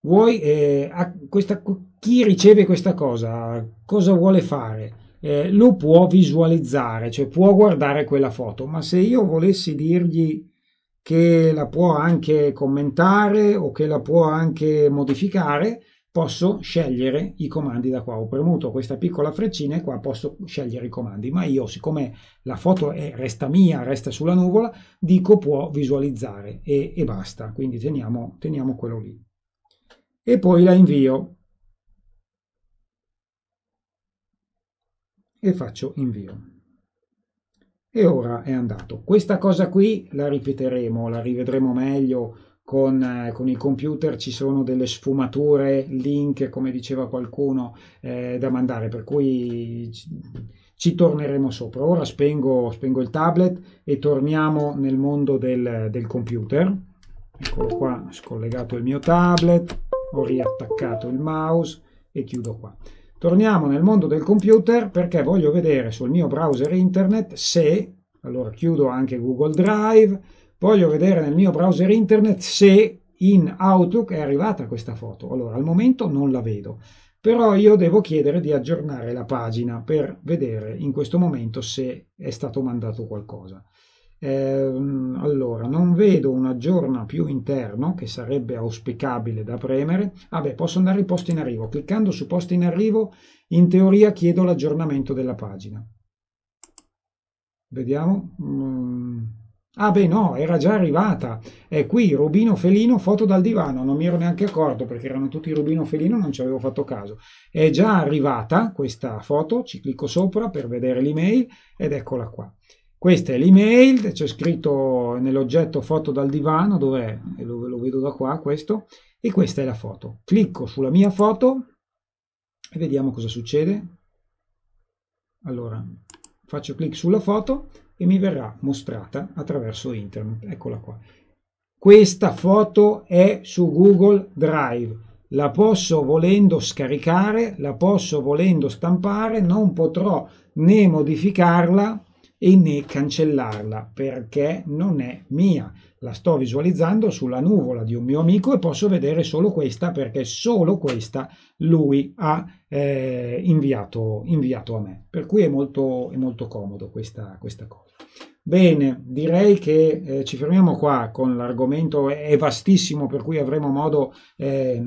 vuoi, eh, questa, chi riceve questa cosa, cosa vuole fare? Eh, lo può visualizzare, cioè può guardare quella foto, ma se io volessi dirgli che la può anche commentare o che la può anche modificare, posso scegliere i comandi da qua. Ho premuto questa piccola freccina e qua posso scegliere i comandi, ma io siccome la foto è, resta mia, resta sulla nuvola, dico può visualizzare e, e basta. Quindi teniamo, teniamo quello lì. E poi la invio. E faccio invio e ora è andato. Questa cosa qui la ripeteremo, la rivedremo meglio con, eh, con il computer, ci sono delle sfumature, link, come diceva qualcuno, eh, da mandare, per cui ci, ci torneremo sopra. Ora spengo, spengo, il tablet e torniamo nel mondo del, del computer. Eccolo qua, scollegato il mio tablet, ho riattaccato il mouse e chiudo qua. Torniamo nel mondo del computer perché voglio vedere sul mio browser internet se, allora chiudo anche Google Drive, voglio vedere nel mio browser internet se in Outlook è arrivata questa foto. Allora, al momento non la vedo, però io devo chiedere di aggiornare la pagina per vedere in questo momento se è stato mandato qualcosa. Ehm, allora, non vedo un giorna più interno, che sarebbe auspicabile da premere. Vabbè, ah posso andare in posto in arrivo. Cliccando su posto in arrivo, in teoria chiedo l'aggiornamento della pagina. Vediamo. Mm. Ah beh no, era già arrivata. È qui, Rubino Felino, foto dal divano. Non mi ero neanche accorto perché erano tutti Rubino Felino, non ci avevo fatto caso. È già arrivata questa foto, ci clicco sopra per vedere l'email ed eccola qua. Questa è l'email, c'è scritto nell'oggetto foto dal divano, dove Lo, lo vedo da qua, questo. E questa è la foto. Clicco sulla mia foto e vediamo cosa succede. Allora, faccio clic sulla foto e mi verrà mostrata attraverso internet. Eccola qua. Questa foto è su Google Drive. La posso volendo scaricare, la posso volendo stampare, non potrò né modificarla e né cancellarla perché non è mia. La sto visualizzando sulla nuvola di un mio amico e posso vedere solo questa perché solo questa lui ha eh, inviato, inviato, a me. Per cui è molto, è molto comodo questa, questa cosa. Bene, direi che eh, ci fermiamo qua con l'argomento, è vastissimo per cui avremo modo eh,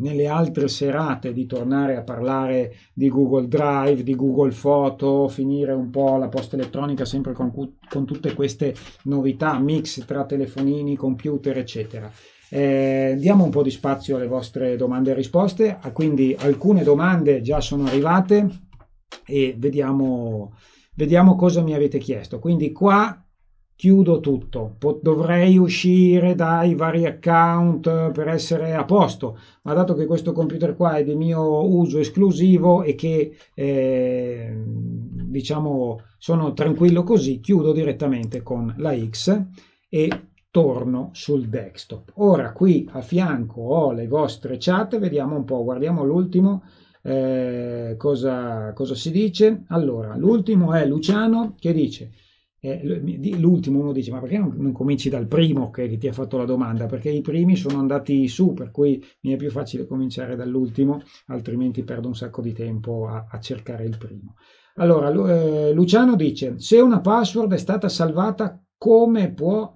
nelle altre serate di tornare a parlare di Google Drive, di Google Photo, finire un po' la posta elettronica sempre con, con tutte queste novità, mix tra telefonini, computer, eccetera. Eh, diamo un po' di spazio alle vostre domande e risposte, ah, quindi alcune domande già sono arrivate e vediamo Vediamo cosa mi avete chiesto. Quindi qua chiudo tutto, dovrei uscire dai vari account eh, per essere a posto, ma dato che questo computer qua è di mio uso esclusivo e che eh, diciamo sono tranquillo così, chiudo direttamente con la X e torno sul desktop. Ora qui a fianco ho le vostre chat, vediamo un po', guardiamo l'ultimo eh, cosa, cosa, si dice? Allora, l'ultimo è Luciano che dice, eh, l'ultimo uno dice, ma perché non, non cominci dal primo che, ti ha fatto la domanda? Perché i primi sono andati su, per cui mi è più facile cominciare dall'ultimo, altrimenti perdo un sacco di tempo a, a cercare il primo. Allora, eh, Luciano dice, se una password è stata salvata, come può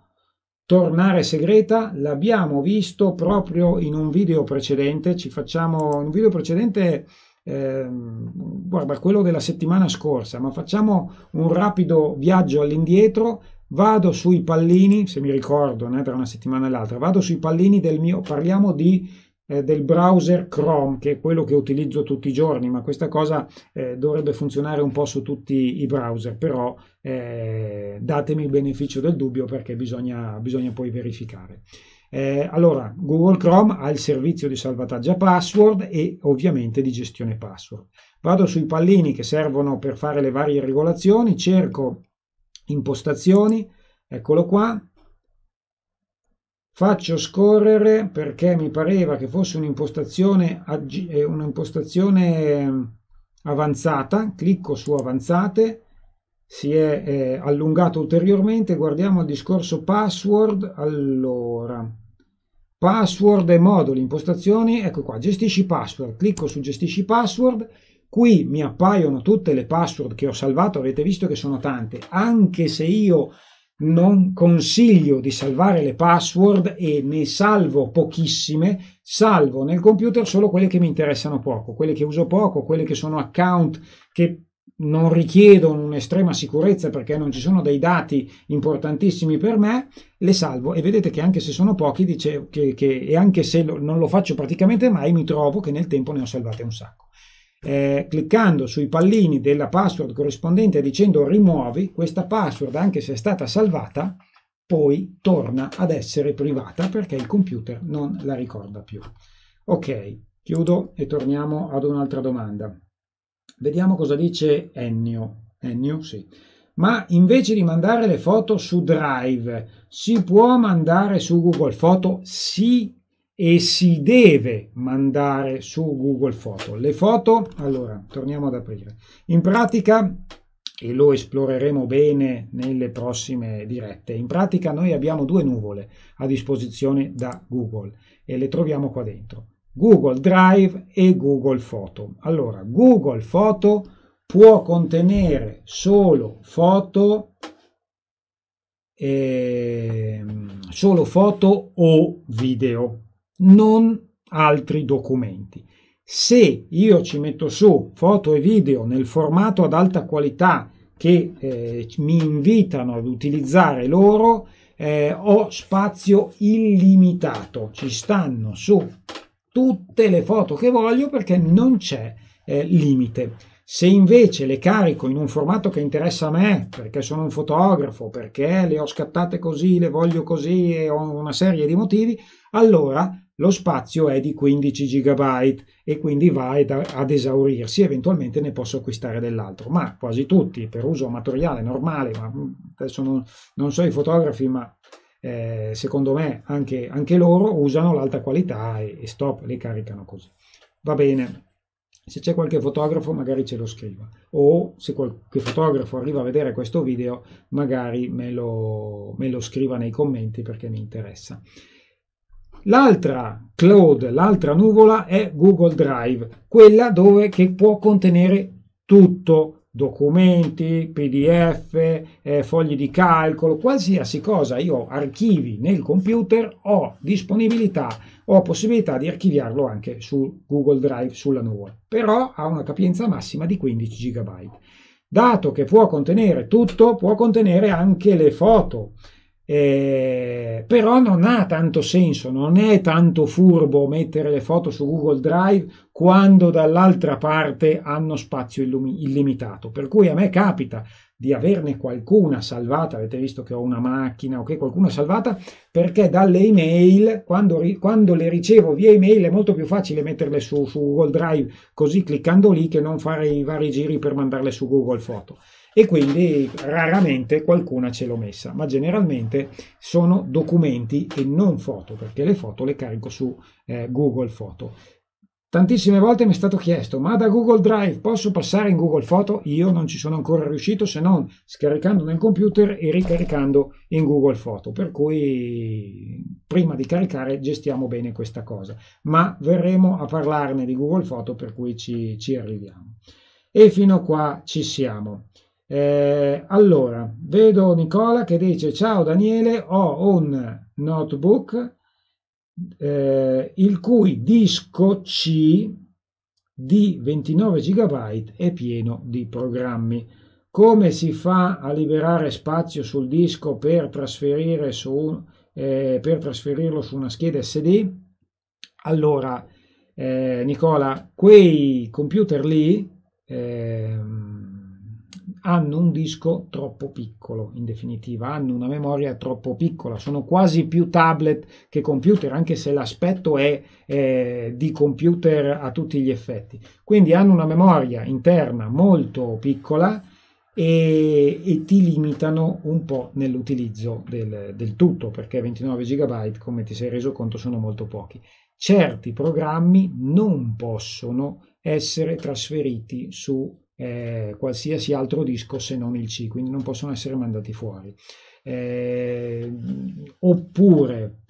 Tornare segreta l'abbiamo visto proprio in un video precedente, ci facciamo un video precedente eh, guarda quello della settimana scorsa, ma facciamo un rapido viaggio all'indietro. Vado sui pallini, se mi ricordo, né, tra una settimana e l'altra, vado sui pallini del mio, parliamo di eh, del browser Chrome, che è quello che utilizzo tutti i giorni, ma questa cosa eh, dovrebbe funzionare un po' su tutti i browser, però eh, datemi il beneficio del dubbio perché bisogna, bisogna poi verificare. Eh, allora, Google Chrome ha il servizio di salvataggio password e ovviamente di gestione password. Vado sui pallini che servono per fare le varie regolazioni, cerco impostazioni, eccolo qua, Faccio scorrere perché mi pareva che fosse un'impostazione, eh, un'impostazione eh, avanzata, clicco su avanzate, si è eh, allungato ulteriormente, guardiamo il discorso password, allora, password e moduli, impostazioni, ecco qua, gestisci password, clicco su gestisci password, qui mi appaiono tutte le password che ho salvato, avete visto che sono tante, anche se io non consiglio di salvare le password e ne salvo pochissime, salvo nel computer solo quelle che mi interessano poco, quelle che uso poco, quelle che sono account che non richiedono un'estrema sicurezza perché non ci sono dei dati importantissimi per me, le salvo e vedete che anche se sono pochi dice che, che, e anche se lo, non lo faccio praticamente mai, mi trovo che nel tempo ne ho salvate un sacco eh, cliccando sui pallini della password corrispondente dicendo rimuovi, questa password, anche se è stata salvata, poi torna ad essere privata perché il computer non la ricorda più. Ok, chiudo e torniamo ad un'altra domanda. Vediamo cosa dice Ennio. Ennio, sì. Ma invece di mandare le foto su Drive, si può mandare su Google Foto? Sì, e si deve mandare su Google Foto. Le foto, allora, torniamo ad aprire. In pratica, e lo esploreremo bene nelle prossime dirette, in pratica noi abbiamo due nuvole a disposizione da Google e le troviamo qua dentro. Google Drive e Google Foto. Allora, Google Foto può contenere solo foto eh, solo foto o video non altri documenti. Se io ci metto su foto e video nel formato ad alta qualità che eh, mi invitano ad utilizzare loro, eh, ho spazio illimitato. Ci stanno su tutte le foto che voglio perché non c'è eh, limite. Se invece le carico in un formato che interessa a me, perché sono un fotografo, perché le ho scattate così, le voglio così e ho una serie di motivi, allora lo spazio è di 15 GB e quindi va ad, esaurirsi, eventualmente ne posso acquistare dell'altro, ma quasi tutti per uso amatoriale normale, ma mm, adesso non, non so i fotografi, ma eh, secondo me anche, anche, loro usano l'alta qualità e, e stop, le caricano così. Va bene, se c'è qualche fotografo magari ce lo scriva o se qualche fotografo arriva a vedere questo video magari me lo, me lo scriva nei commenti perché mi interessa. L'altra cloud, l'altra nuvola è Google Drive, quella dove che può contenere tutto, documenti, PDF, eh, fogli di calcolo, qualsiasi cosa io archivi nel computer ho disponibilità, ho possibilità di archiviarlo anche su Google Drive, sulla nuvola, però ha una capienza massima di 15 GB. Dato che può contenere tutto, può contenere anche le foto. Eh, però non ha tanto senso, non è tanto furbo mettere le foto su Google Drive quando dall'altra parte hanno spazio illumi- illimitato. Per cui a me capita di averne qualcuna salvata, avete visto che ho una macchina o okay, che qualcuna salvata, perché dalle email, quando, quando, le ricevo via email è molto più facile metterle su, su Google Drive, così cliccando lì, che non fare i vari giri per mandarle su Google Photo. E quindi raramente qualcuna ce l'ho messa, ma generalmente sono documenti e non foto, perché le foto le carico su eh, Google Photo. Tantissime volte mi è stato chiesto, ma da Google Drive posso passare in Google Photo? Io non ci sono ancora riuscito se non scaricando nel computer e ricaricando in Google Photo, per cui prima di caricare gestiamo bene questa cosa, ma verremo a parlarne di Google Photo per cui ci, ci arriviamo. E fino a qua ci siamo. Eh, allora, vedo Nicola che dice ciao Daniele, ho un notebook eh, il cui disco C di 29 GB è pieno di programmi. Come si fa a liberare spazio sul disco per, trasferire su, eh, per trasferirlo su una scheda SD? Allora, eh, Nicola, quei computer lì, eh, hanno un disco troppo piccolo, in definitiva, hanno una memoria troppo piccola, sono quasi più tablet che computer, anche se l'aspetto è eh, di computer a tutti gli effetti. Quindi hanno una memoria interna molto piccola e, e ti limitano un po' nell'utilizzo del, del tutto, perché 29 GB, come ti sei reso conto, sono molto pochi. Certi programmi non possono essere trasferiti su eh, qualsiasi altro disco se non il C, quindi non possono essere mandati fuori. Eh, oppure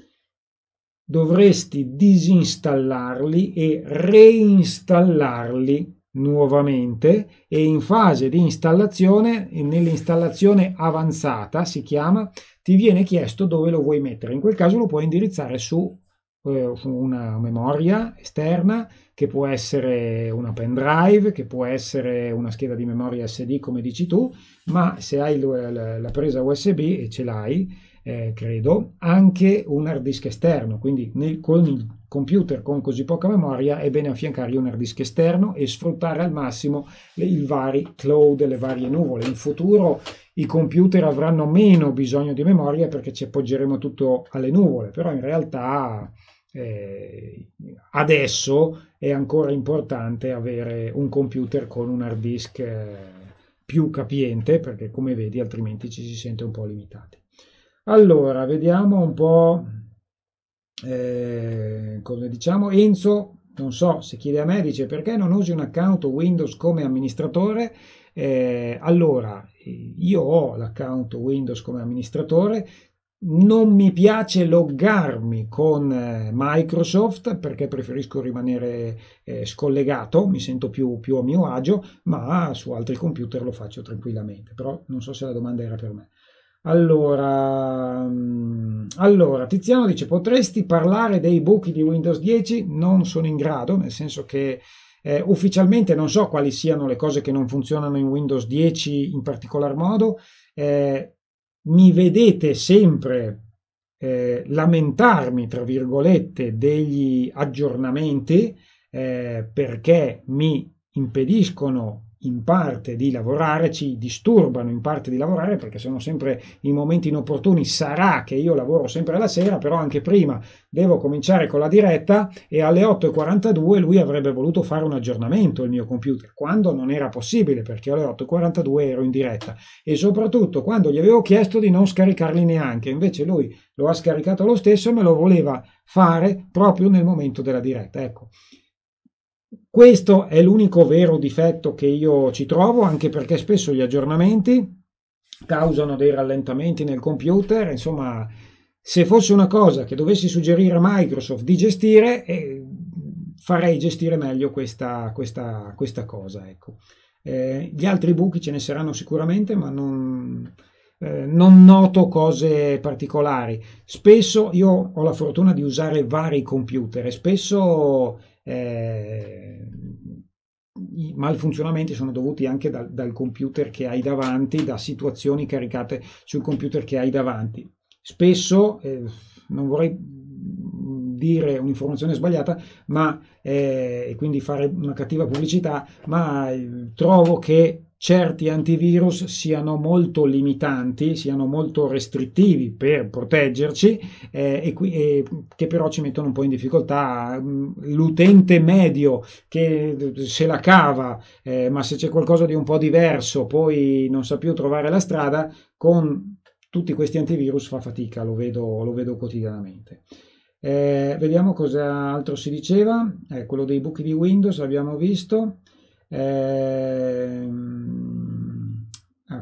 dovresti disinstallarli e reinstallarli nuovamente e in fase di installazione, nell'installazione avanzata si chiama, ti viene chiesto dove lo vuoi mettere. In quel caso lo puoi indirizzare su una memoria esterna che può essere una pendrive, che può essere una scheda di memoria SD come dici tu, ma se hai la presa USB e ce l'hai, eh, credo, anche un hard disk esterno, quindi nel, con il computer con così poca memoria è bene affiancargli un hard disk esterno e sfruttare al massimo le, i vari cloud, le varie nuvole. In futuro i computer avranno meno bisogno di memoria perché ci appoggeremo tutto alle nuvole, però in realtà eh, adesso è ancora importante avere un computer con un hard disk eh, più capiente perché come vedi altrimenti ci si sente un po' limitati. Allora, vediamo un po' eh, come diciamo Enzo non so se chiede a me dice perché non usi un account Windows come amministratore eh, allora io ho l'account Windows come amministratore, non mi piace loggarmi con eh, Microsoft perché preferisco rimanere eh, scollegato, mi sento più, più, a mio agio, ma su altri computer lo faccio tranquillamente. Però non so se la domanda era per me. Allora, mm, allora, Tiziano dice: Potresti parlare dei buchi di Windows 10? Non sono in grado, nel senso che eh, ufficialmente non so quali siano le cose che non funzionano in Windows 10 in particolar modo. Eh, mi vedete sempre eh, lamentarmi, tra virgolette, degli aggiornamenti eh, perché mi impediscono in parte di lavorare, ci disturbano in parte di lavorare perché sono sempre i momenti inopportuni. Sarà che io lavoro sempre alla sera, però anche prima devo cominciare con la diretta e alle 8.42 lui avrebbe voluto fare un aggiornamento al mio computer, quando non era possibile perché alle 8.42 ero in diretta e soprattutto quando gli avevo chiesto di non scaricarli neanche, invece lui lo ha scaricato lo stesso e me lo voleva fare proprio nel momento della diretta. Ecco. Questo è l'unico vero difetto che io ci trovo, anche perché spesso gli aggiornamenti causano dei rallentamenti nel computer, insomma, se fosse una cosa che dovessi suggerire a Microsoft di gestire, eh, farei gestire meglio questa, questa, questa cosa. Ecco. Eh, gli altri buchi ce ne saranno sicuramente, ma non, eh, non noto cose particolari. Spesso io ho la fortuna di usare vari computer e spesso eh, i malfunzionamenti sono dovuti anche dal, dal computer che hai davanti, da situazioni caricate sul computer che hai davanti. Spesso, eh, non vorrei dire un'informazione sbagliata, ma eh, e quindi fare una cattiva pubblicità, ma eh, trovo che certi antivirus siano molto limitanti, siano molto restrittivi per proteggerci eh, e, qui, e, che però ci mettono un po' in difficoltà. Mm, l'utente medio che eh, se la cava, eh, ma se c'è qualcosa di un po' diverso poi non sa più trovare la strada, con tutti questi antivirus fa fatica, lo vedo, lo vedo quotidianamente. Eh, vediamo cosa altro si diceva, eh, quello dei buchi di Windows abbiamo visto. Eh,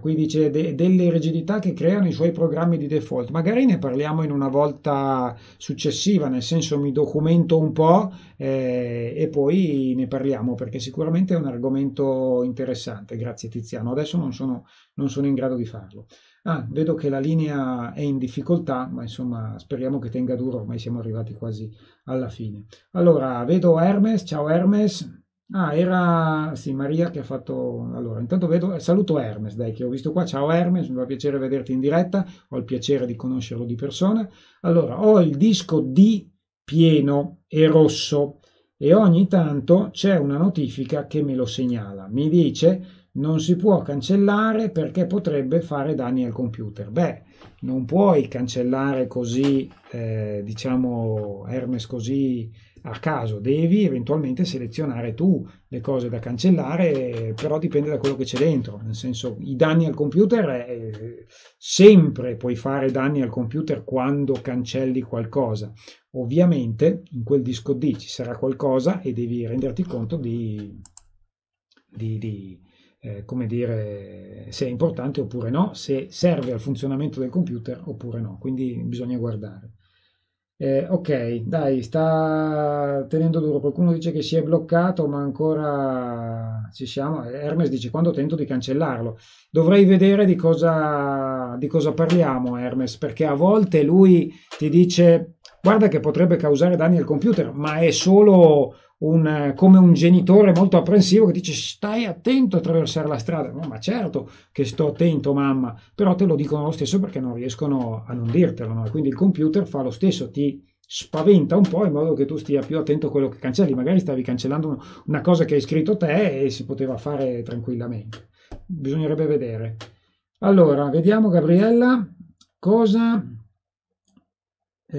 qui dice de, delle rigidità che creano i suoi programmi di default. Magari ne parliamo in una volta successiva, nel senso mi documento un po' eh, e poi ne parliamo perché sicuramente è un argomento interessante. Grazie Tiziano, adesso non sono, non sono in grado di farlo. Ah, vedo che la linea è in difficoltà, ma insomma speriamo che tenga duro, ormai siamo arrivati quasi alla fine. Allora, vedo Hermes, ciao Hermes. Ah, era sì, Maria che ha fatto. Allora, intanto vedo. Saluto Hermes, dai, che ho visto qua. Ciao Hermes, mi fa piacere vederti in diretta. Ho il piacere di conoscerlo di persona. Allora, ho il disco D pieno e rosso e ogni tanto c'è una notifica che me lo segnala. Mi dice non si può cancellare perché potrebbe fare danni al computer. Beh, non puoi cancellare così, eh, diciamo, Hermes così a caso, devi eventualmente selezionare tu le cose da cancellare, però dipende da quello che c'è dentro, nel senso i danni al computer, eh, sempre puoi fare danni al computer quando cancelli qualcosa, ovviamente in quel disco D ci sarà qualcosa e devi renderti conto di, di, di eh, come dire, se è importante oppure no, se serve al funzionamento del computer oppure no, quindi bisogna guardare. Eh, ok, dai, sta tenendo duro. Qualcuno dice che si è bloccato, ma ancora ci siamo. Hermes dice quando tento di cancellarlo. Dovrei vedere di cosa, di cosa parliamo, Hermes, perché a volte lui ti dice guarda che potrebbe causare danni al computer, ma è solo un, come un genitore molto apprensivo che dice stai attento a attraversare la strada. No, ma certo che sto attento, mamma, però te lo dicono lo stesso perché non riescono a non dirtelo. No? Quindi il computer fa lo stesso, ti spaventa un po' in modo che tu stia più attento a quello che cancelli. Magari stavi cancellando una cosa che hai scritto te e si poteva fare tranquillamente. Bisognerebbe vedere. Allora, vediamo Gabriella cosa eh,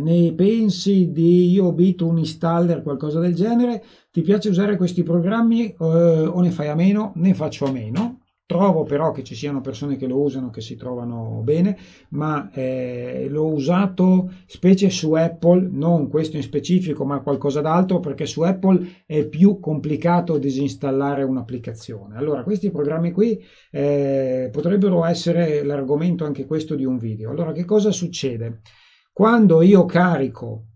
ne pensi di io abito un installer, qualcosa del genere, ti piace usare questi programmi eh, o ne fai a meno? Ne faccio a meno. Trovo però che ci siano persone che lo usano, che si trovano bene, ma eh, l'ho usato specie su Apple, non questo in specifico, ma qualcosa d'altro, perché su Apple è più complicato disinstallare un'applicazione. Allora, questi programmi qui eh, potrebbero essere l'argomento anche questo di un video. Allora, che cosa succede? Quando io carico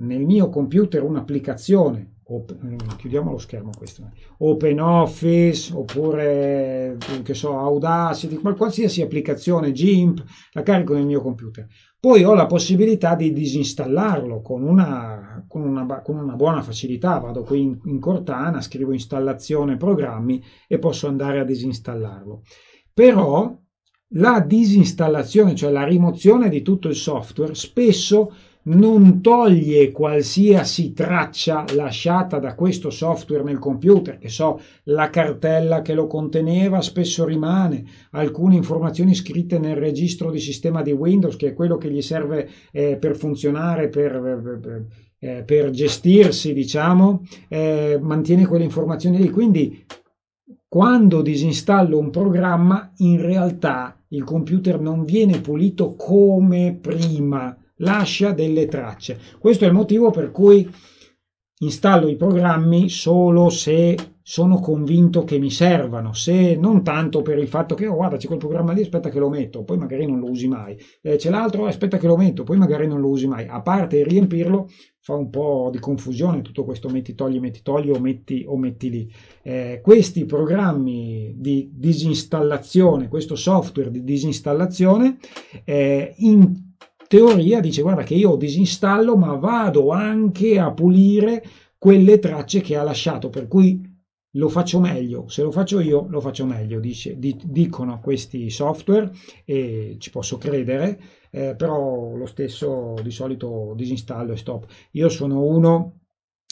nel mio computer un'applicazione, open, mm, chiudiamo lo schermo questo, eh, Open oppure mm, che so, Audacity, qualsiasi applicazione, GIMP, la carico nel mio computer. Poi ho la possibilità di disinstallarlo con una, con una, con una buona facilità. Vado qui in, in Cortana, scrivo installazione programmi e posso andare a disinstallarlo. Però la disinstallazione, cioè la rimozione di tutto il software, spesso non toglie qualsiasi traccia lasciata da questo software nel computer, che so, la cartella che lo conteneva spesso rimane, alcune informazioni scritte nel registro di sistema di Windows, che è quello che gli serve eh, per funzionare, per, per, eh, per gestirsi, diciamo, eh, mantiene quelle informazioni lì. Quindi quando disinstallo un programma, in realtà il computer non viene pulito come prima, lascia delle tracce. Questo è il motivo per cui installo i programmi solo se sono convinto che mi servano, se non tanto per il fatto che, oh guarda, c'è quel programma lì, aspetta che lo metto, poi magari non lo usi mai, eh, c'è l'altro, aspetta che lo metto, poi magari non lo usi mai, a parte riempirlo fa un po' di confusione tutto questo metti togli, metti togli o metti, o metti lì. Eh, questi programmi di disinstallazione, questo software di disinstallazione, eh, in teoria dice guarda che io disinstallo ma vado anche a pulire quelle tracce che ha lasciato, per cui lo faccio meglio, se lo faccio io lo faccio meglio, dice, di, dicono questi software e ci posso credere, eh, però lo stesso di solito disinstallo e stop. Io sono uno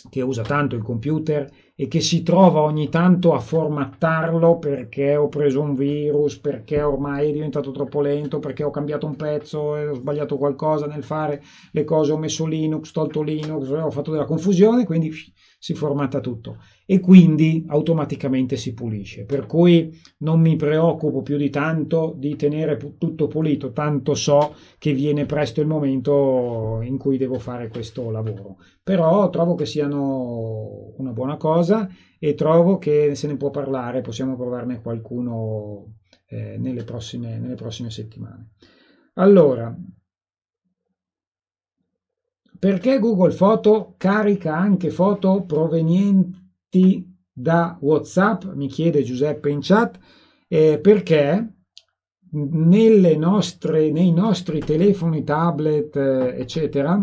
che usa tanto il computer e che si trova ogni tanto a formattarlo perché ho preso un virus, perché ormai è diventato troppo lento, perché ho cambiato un pezzo e ho sbagliato qualcosa nel fare le cose, ho messo Linux, tolto Linux, ho fatto della confusione, quindi si formata tutto e quindi automaticamente si pulisce. Per cui non mi preoccupo più di tanto di tenere tutto pulito, tanto so che viene presto il momento in cui devo fare questo lavoro. Però trovo che siano una buona cosa e trovo che se ne può parlare, possiamo provarne qualcuno eh, nelle, prossime, nelle prossime settimane. Allora, perché Google Photo carica anche foto provenienti da WhatsApp, mi chiede Giuseppe in chat, eh, perché nostre, nei nostri telefoni, tablet, eh, eccetera,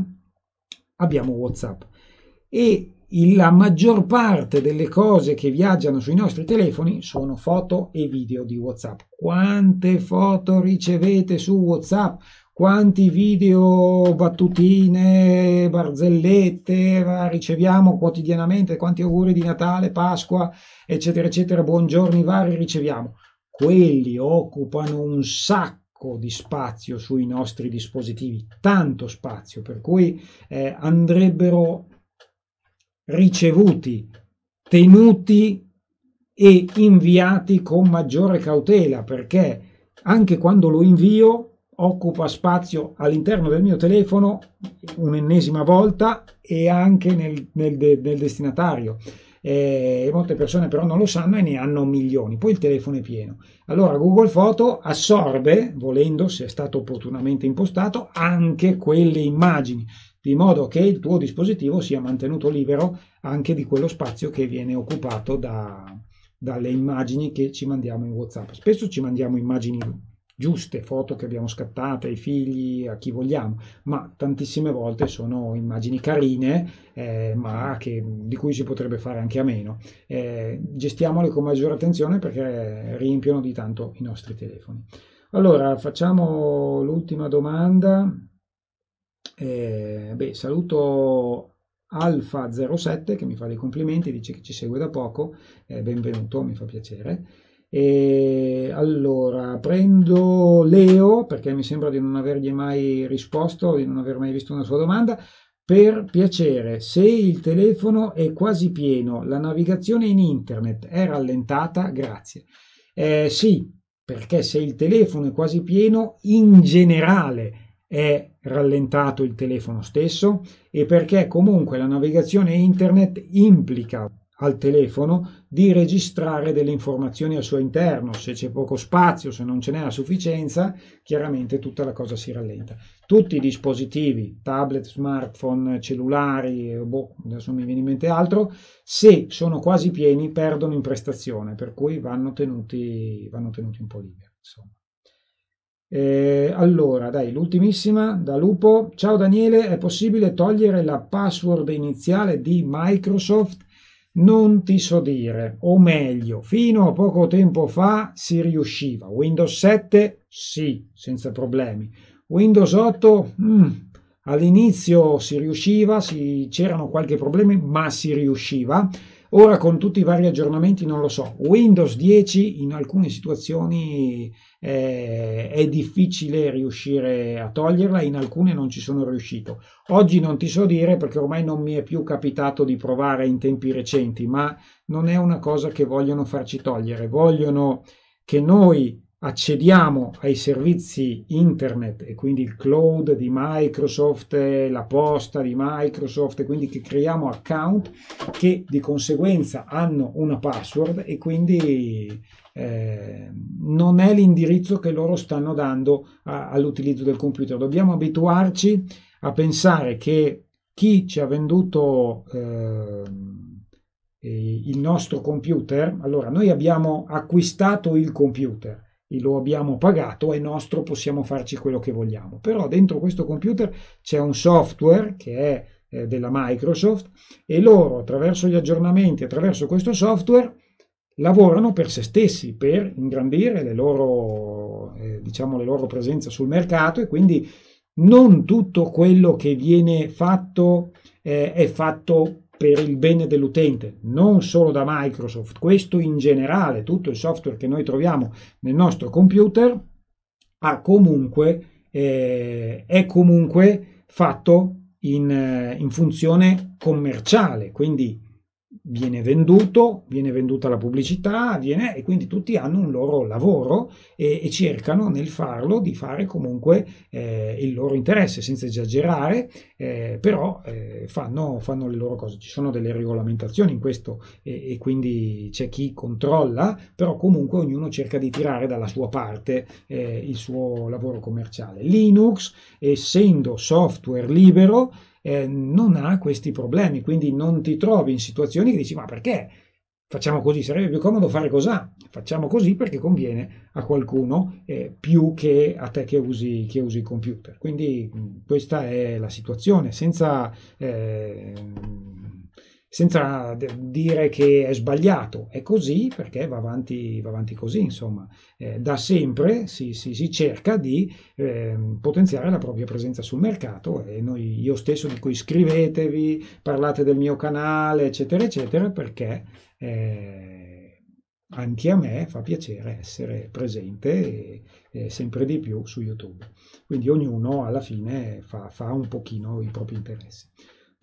abbiamo WhatsApp e la maggior parte delle cose che viaggiano sui nostri telefoni sono foto e video di WhatsApp. Quante foto ricevete su WhatsApp? quanti video battutine, barzellette riceviamo quotidianamente, quanti auguri di Natale, Pasqua, eccetera, eccetera, buongiorni vari riceviamo. Quelli occupano un sacco di spazio sui nostri dispositivi, tanto spazio, per cui eh, andrebbero ricevuti, tenuti e inviati con maggiore cautela, perché anche quando lo invio occupa spazio all'interno del mio telefono un'ennesima volta e anche nel, nel, de, nel destinatario. Eh, molte persone però non lo sanno e ne hanno milioni. Poi il telefono è pieno. Allora Google Photo assorbe, volendo, se è stato opportunamente impostato, anche quelle immagini, di modo che il tuo dispositivo sia mantenuto libero anche di quello spazio che viene occupato da, dalle immagini che ci mandiamo in WhatsApp. Spesso ci mandiamo immagini giuste, foto che abbiamo scattate ai figli, a chi vogliamo, ma tantissime volte sono immagini carine, eh, ma che, di cui si potrebbe fare anche a meno. Eh, gestiamole con maggiore attenzione perché riempiono di tanto i nostri telefoni. Allora, facciamo l'ultima domanda. Eh, beh, saluto Alfa07 che mi fa dei complimenti, dice che ci segue da poco, eh, benvenuto, mi fa piacere. E allora, prendo Leo, perché mi sembra di non avergli mai risposto, di non aver mai visto una sua domanda. Per piacere, se il telefono è quasi pieno, la navigazione in internet è rallentata? Grazie. Eh, sì, perché se il telefono è quasi pieno, in generale è rallentato il telefono stesso e perché comunque la navigazione internet implica al telefono di registrare delle informazioni al suo interno, se c'è poco spazio, se non ce n'è a sufficienza, chiaramente tutta la cosa si rallenta. Tutti i dispositivi, tablet, smartphone, cellulari, boh, adesso mi viene in mente altro, se sono quasi pieni perdono in prestazione, per cui vanno tenuti, vanno tenuti un po' liberi. Eh, allora, dai, l'ultimissima da Lupo. Ciao Daniele, è possibile togliere la password iniziale di Microsoft? Non ti so dire, o meglio, fino a poco tempo fa si riusciva. Windows 7 sì, senza problemi. Windows 8 mm, all'inizio si riusciva, si, c'erano qualche problema, ma si riusciva. Ora con tutti i vari aggiornamenti non lo so. Windows 10 in alcune situazioni eh, è difficile riuscire a toglierla, in alcune non ci sono riuscito. Oggi non ti so dire perché ormai non mi è più capitato di provare in tempi recenti, ma non è una cosa che vogliono farci togliere, vogliono che noi accediamo ai servizi internet e quindi il cloud di Microsoft, la posta di Microsoft e quindi che creiamo account che di conseguenza hanno una password e quindi eh, non è l'indirizzo che loro stanno dando a, all'utilizzo del computer. Dobbiamo abituarci a pensare che chi ci ha venduto eh, il nostro computer, allora noi abbiamo acquistato il computer, e lo abbiamo pagato, è nostro, possiamo farci quello che vogliamo. Però dentro questo computer c'è un software che è eh, della Microsoft e loro attraverso gli aggiornamenti, attraverso questo software, lavorano per se stessi, per ingrandire le loro, eh, diciamo, le loro presenze sul mercato e quindi non tutto quello che viene fatto eh, è fatto per il bene dell'utente, non solo da Microsoft, questo in generale, tutto il software che noi troviamo nel nostro computer ha comunque, eh, è comunque fatto in, eh, in funzione commerciale, quindi viene venduto, viene venduta la pubblicità, viene, e quindi tutti hanno un loro lavoro e, e cercano nel farlo di fare comunque eh, il loro interesse, senza esagerare, eh, però eh, fanno, fanno, le loro cose. Ci sono delle regolamentazioni in questo e, e, quindi c'è chi controlla, però comunque ognuno cerca di tirare dalla sua parte eh, il suo lavoro commerciale. Linux, essendo software libero, eh, non ha questi problemi, quindi non ti trovi in situazioni che dici ma perché facciamo così, sarebbe più comodo fare così, facciamo così perché conviene a qualcuno eh, più che a te che usi, che usi, il computer. Quindi mm, questa è la situazione, senza... Eh, senza dire che è sbagliato, è così perché va avanti, va avanti così, insomma, eh, da sempre si, si, si cerca di eh, potenziare la propria presenza sul mercato e noi, io stesso dico iscrivetevi, parlate del mio canale, eccetera, eccetera, perché eh, anche a me fa piacere essere presente e, e sempre di più su YouTube. Quindi ognuno alla fine fa, fa un pochino i propri interessi.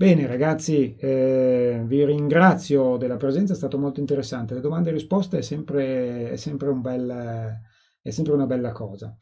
Bene ragazzi, eh, vi ringrazio della presenza, è stato molto interessante. Le domande e risposte è sempre, è sempre, un bel, è sempre una bella cosa.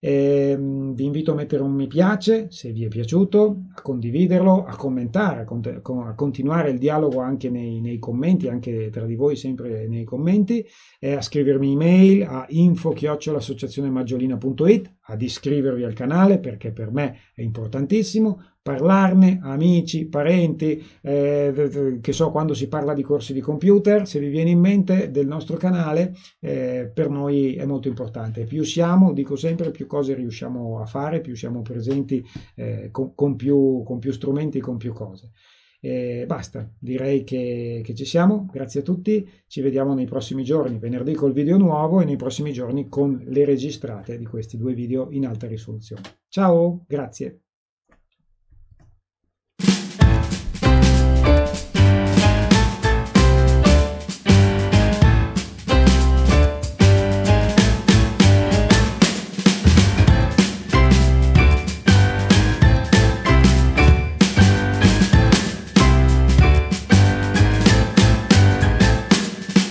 Eh, vi invito a mettere un mi piace se vi è piaciuto, a condividerlo, a commentare, a, cont a continuare il dialogo anche nei, nei, commenti, anche tra di voi sempre nei commenti, eh, a scrivermi email a info-associazionemaggiolina.it, ad iscrivervi al canale perché per me è importantissimo, parlarne, amici, parenti, eh, che so quando si parla di corsi di computer, se vi viene in mente del nostro canale, eh, per noi è molto importante. Più siamo, dico sempre, più cose riusciamo a fare, più siamo presenti eh, con, con, più, con, più, strumenti, con più cose. basta, direi che, che ci siamo, grazie a tutti, ci vediamo nei prossimi giorni, venerdì col video nuovo e nei prossimi giorni con le registrate di questi due video in alta risoluzione. Ciao, grazie.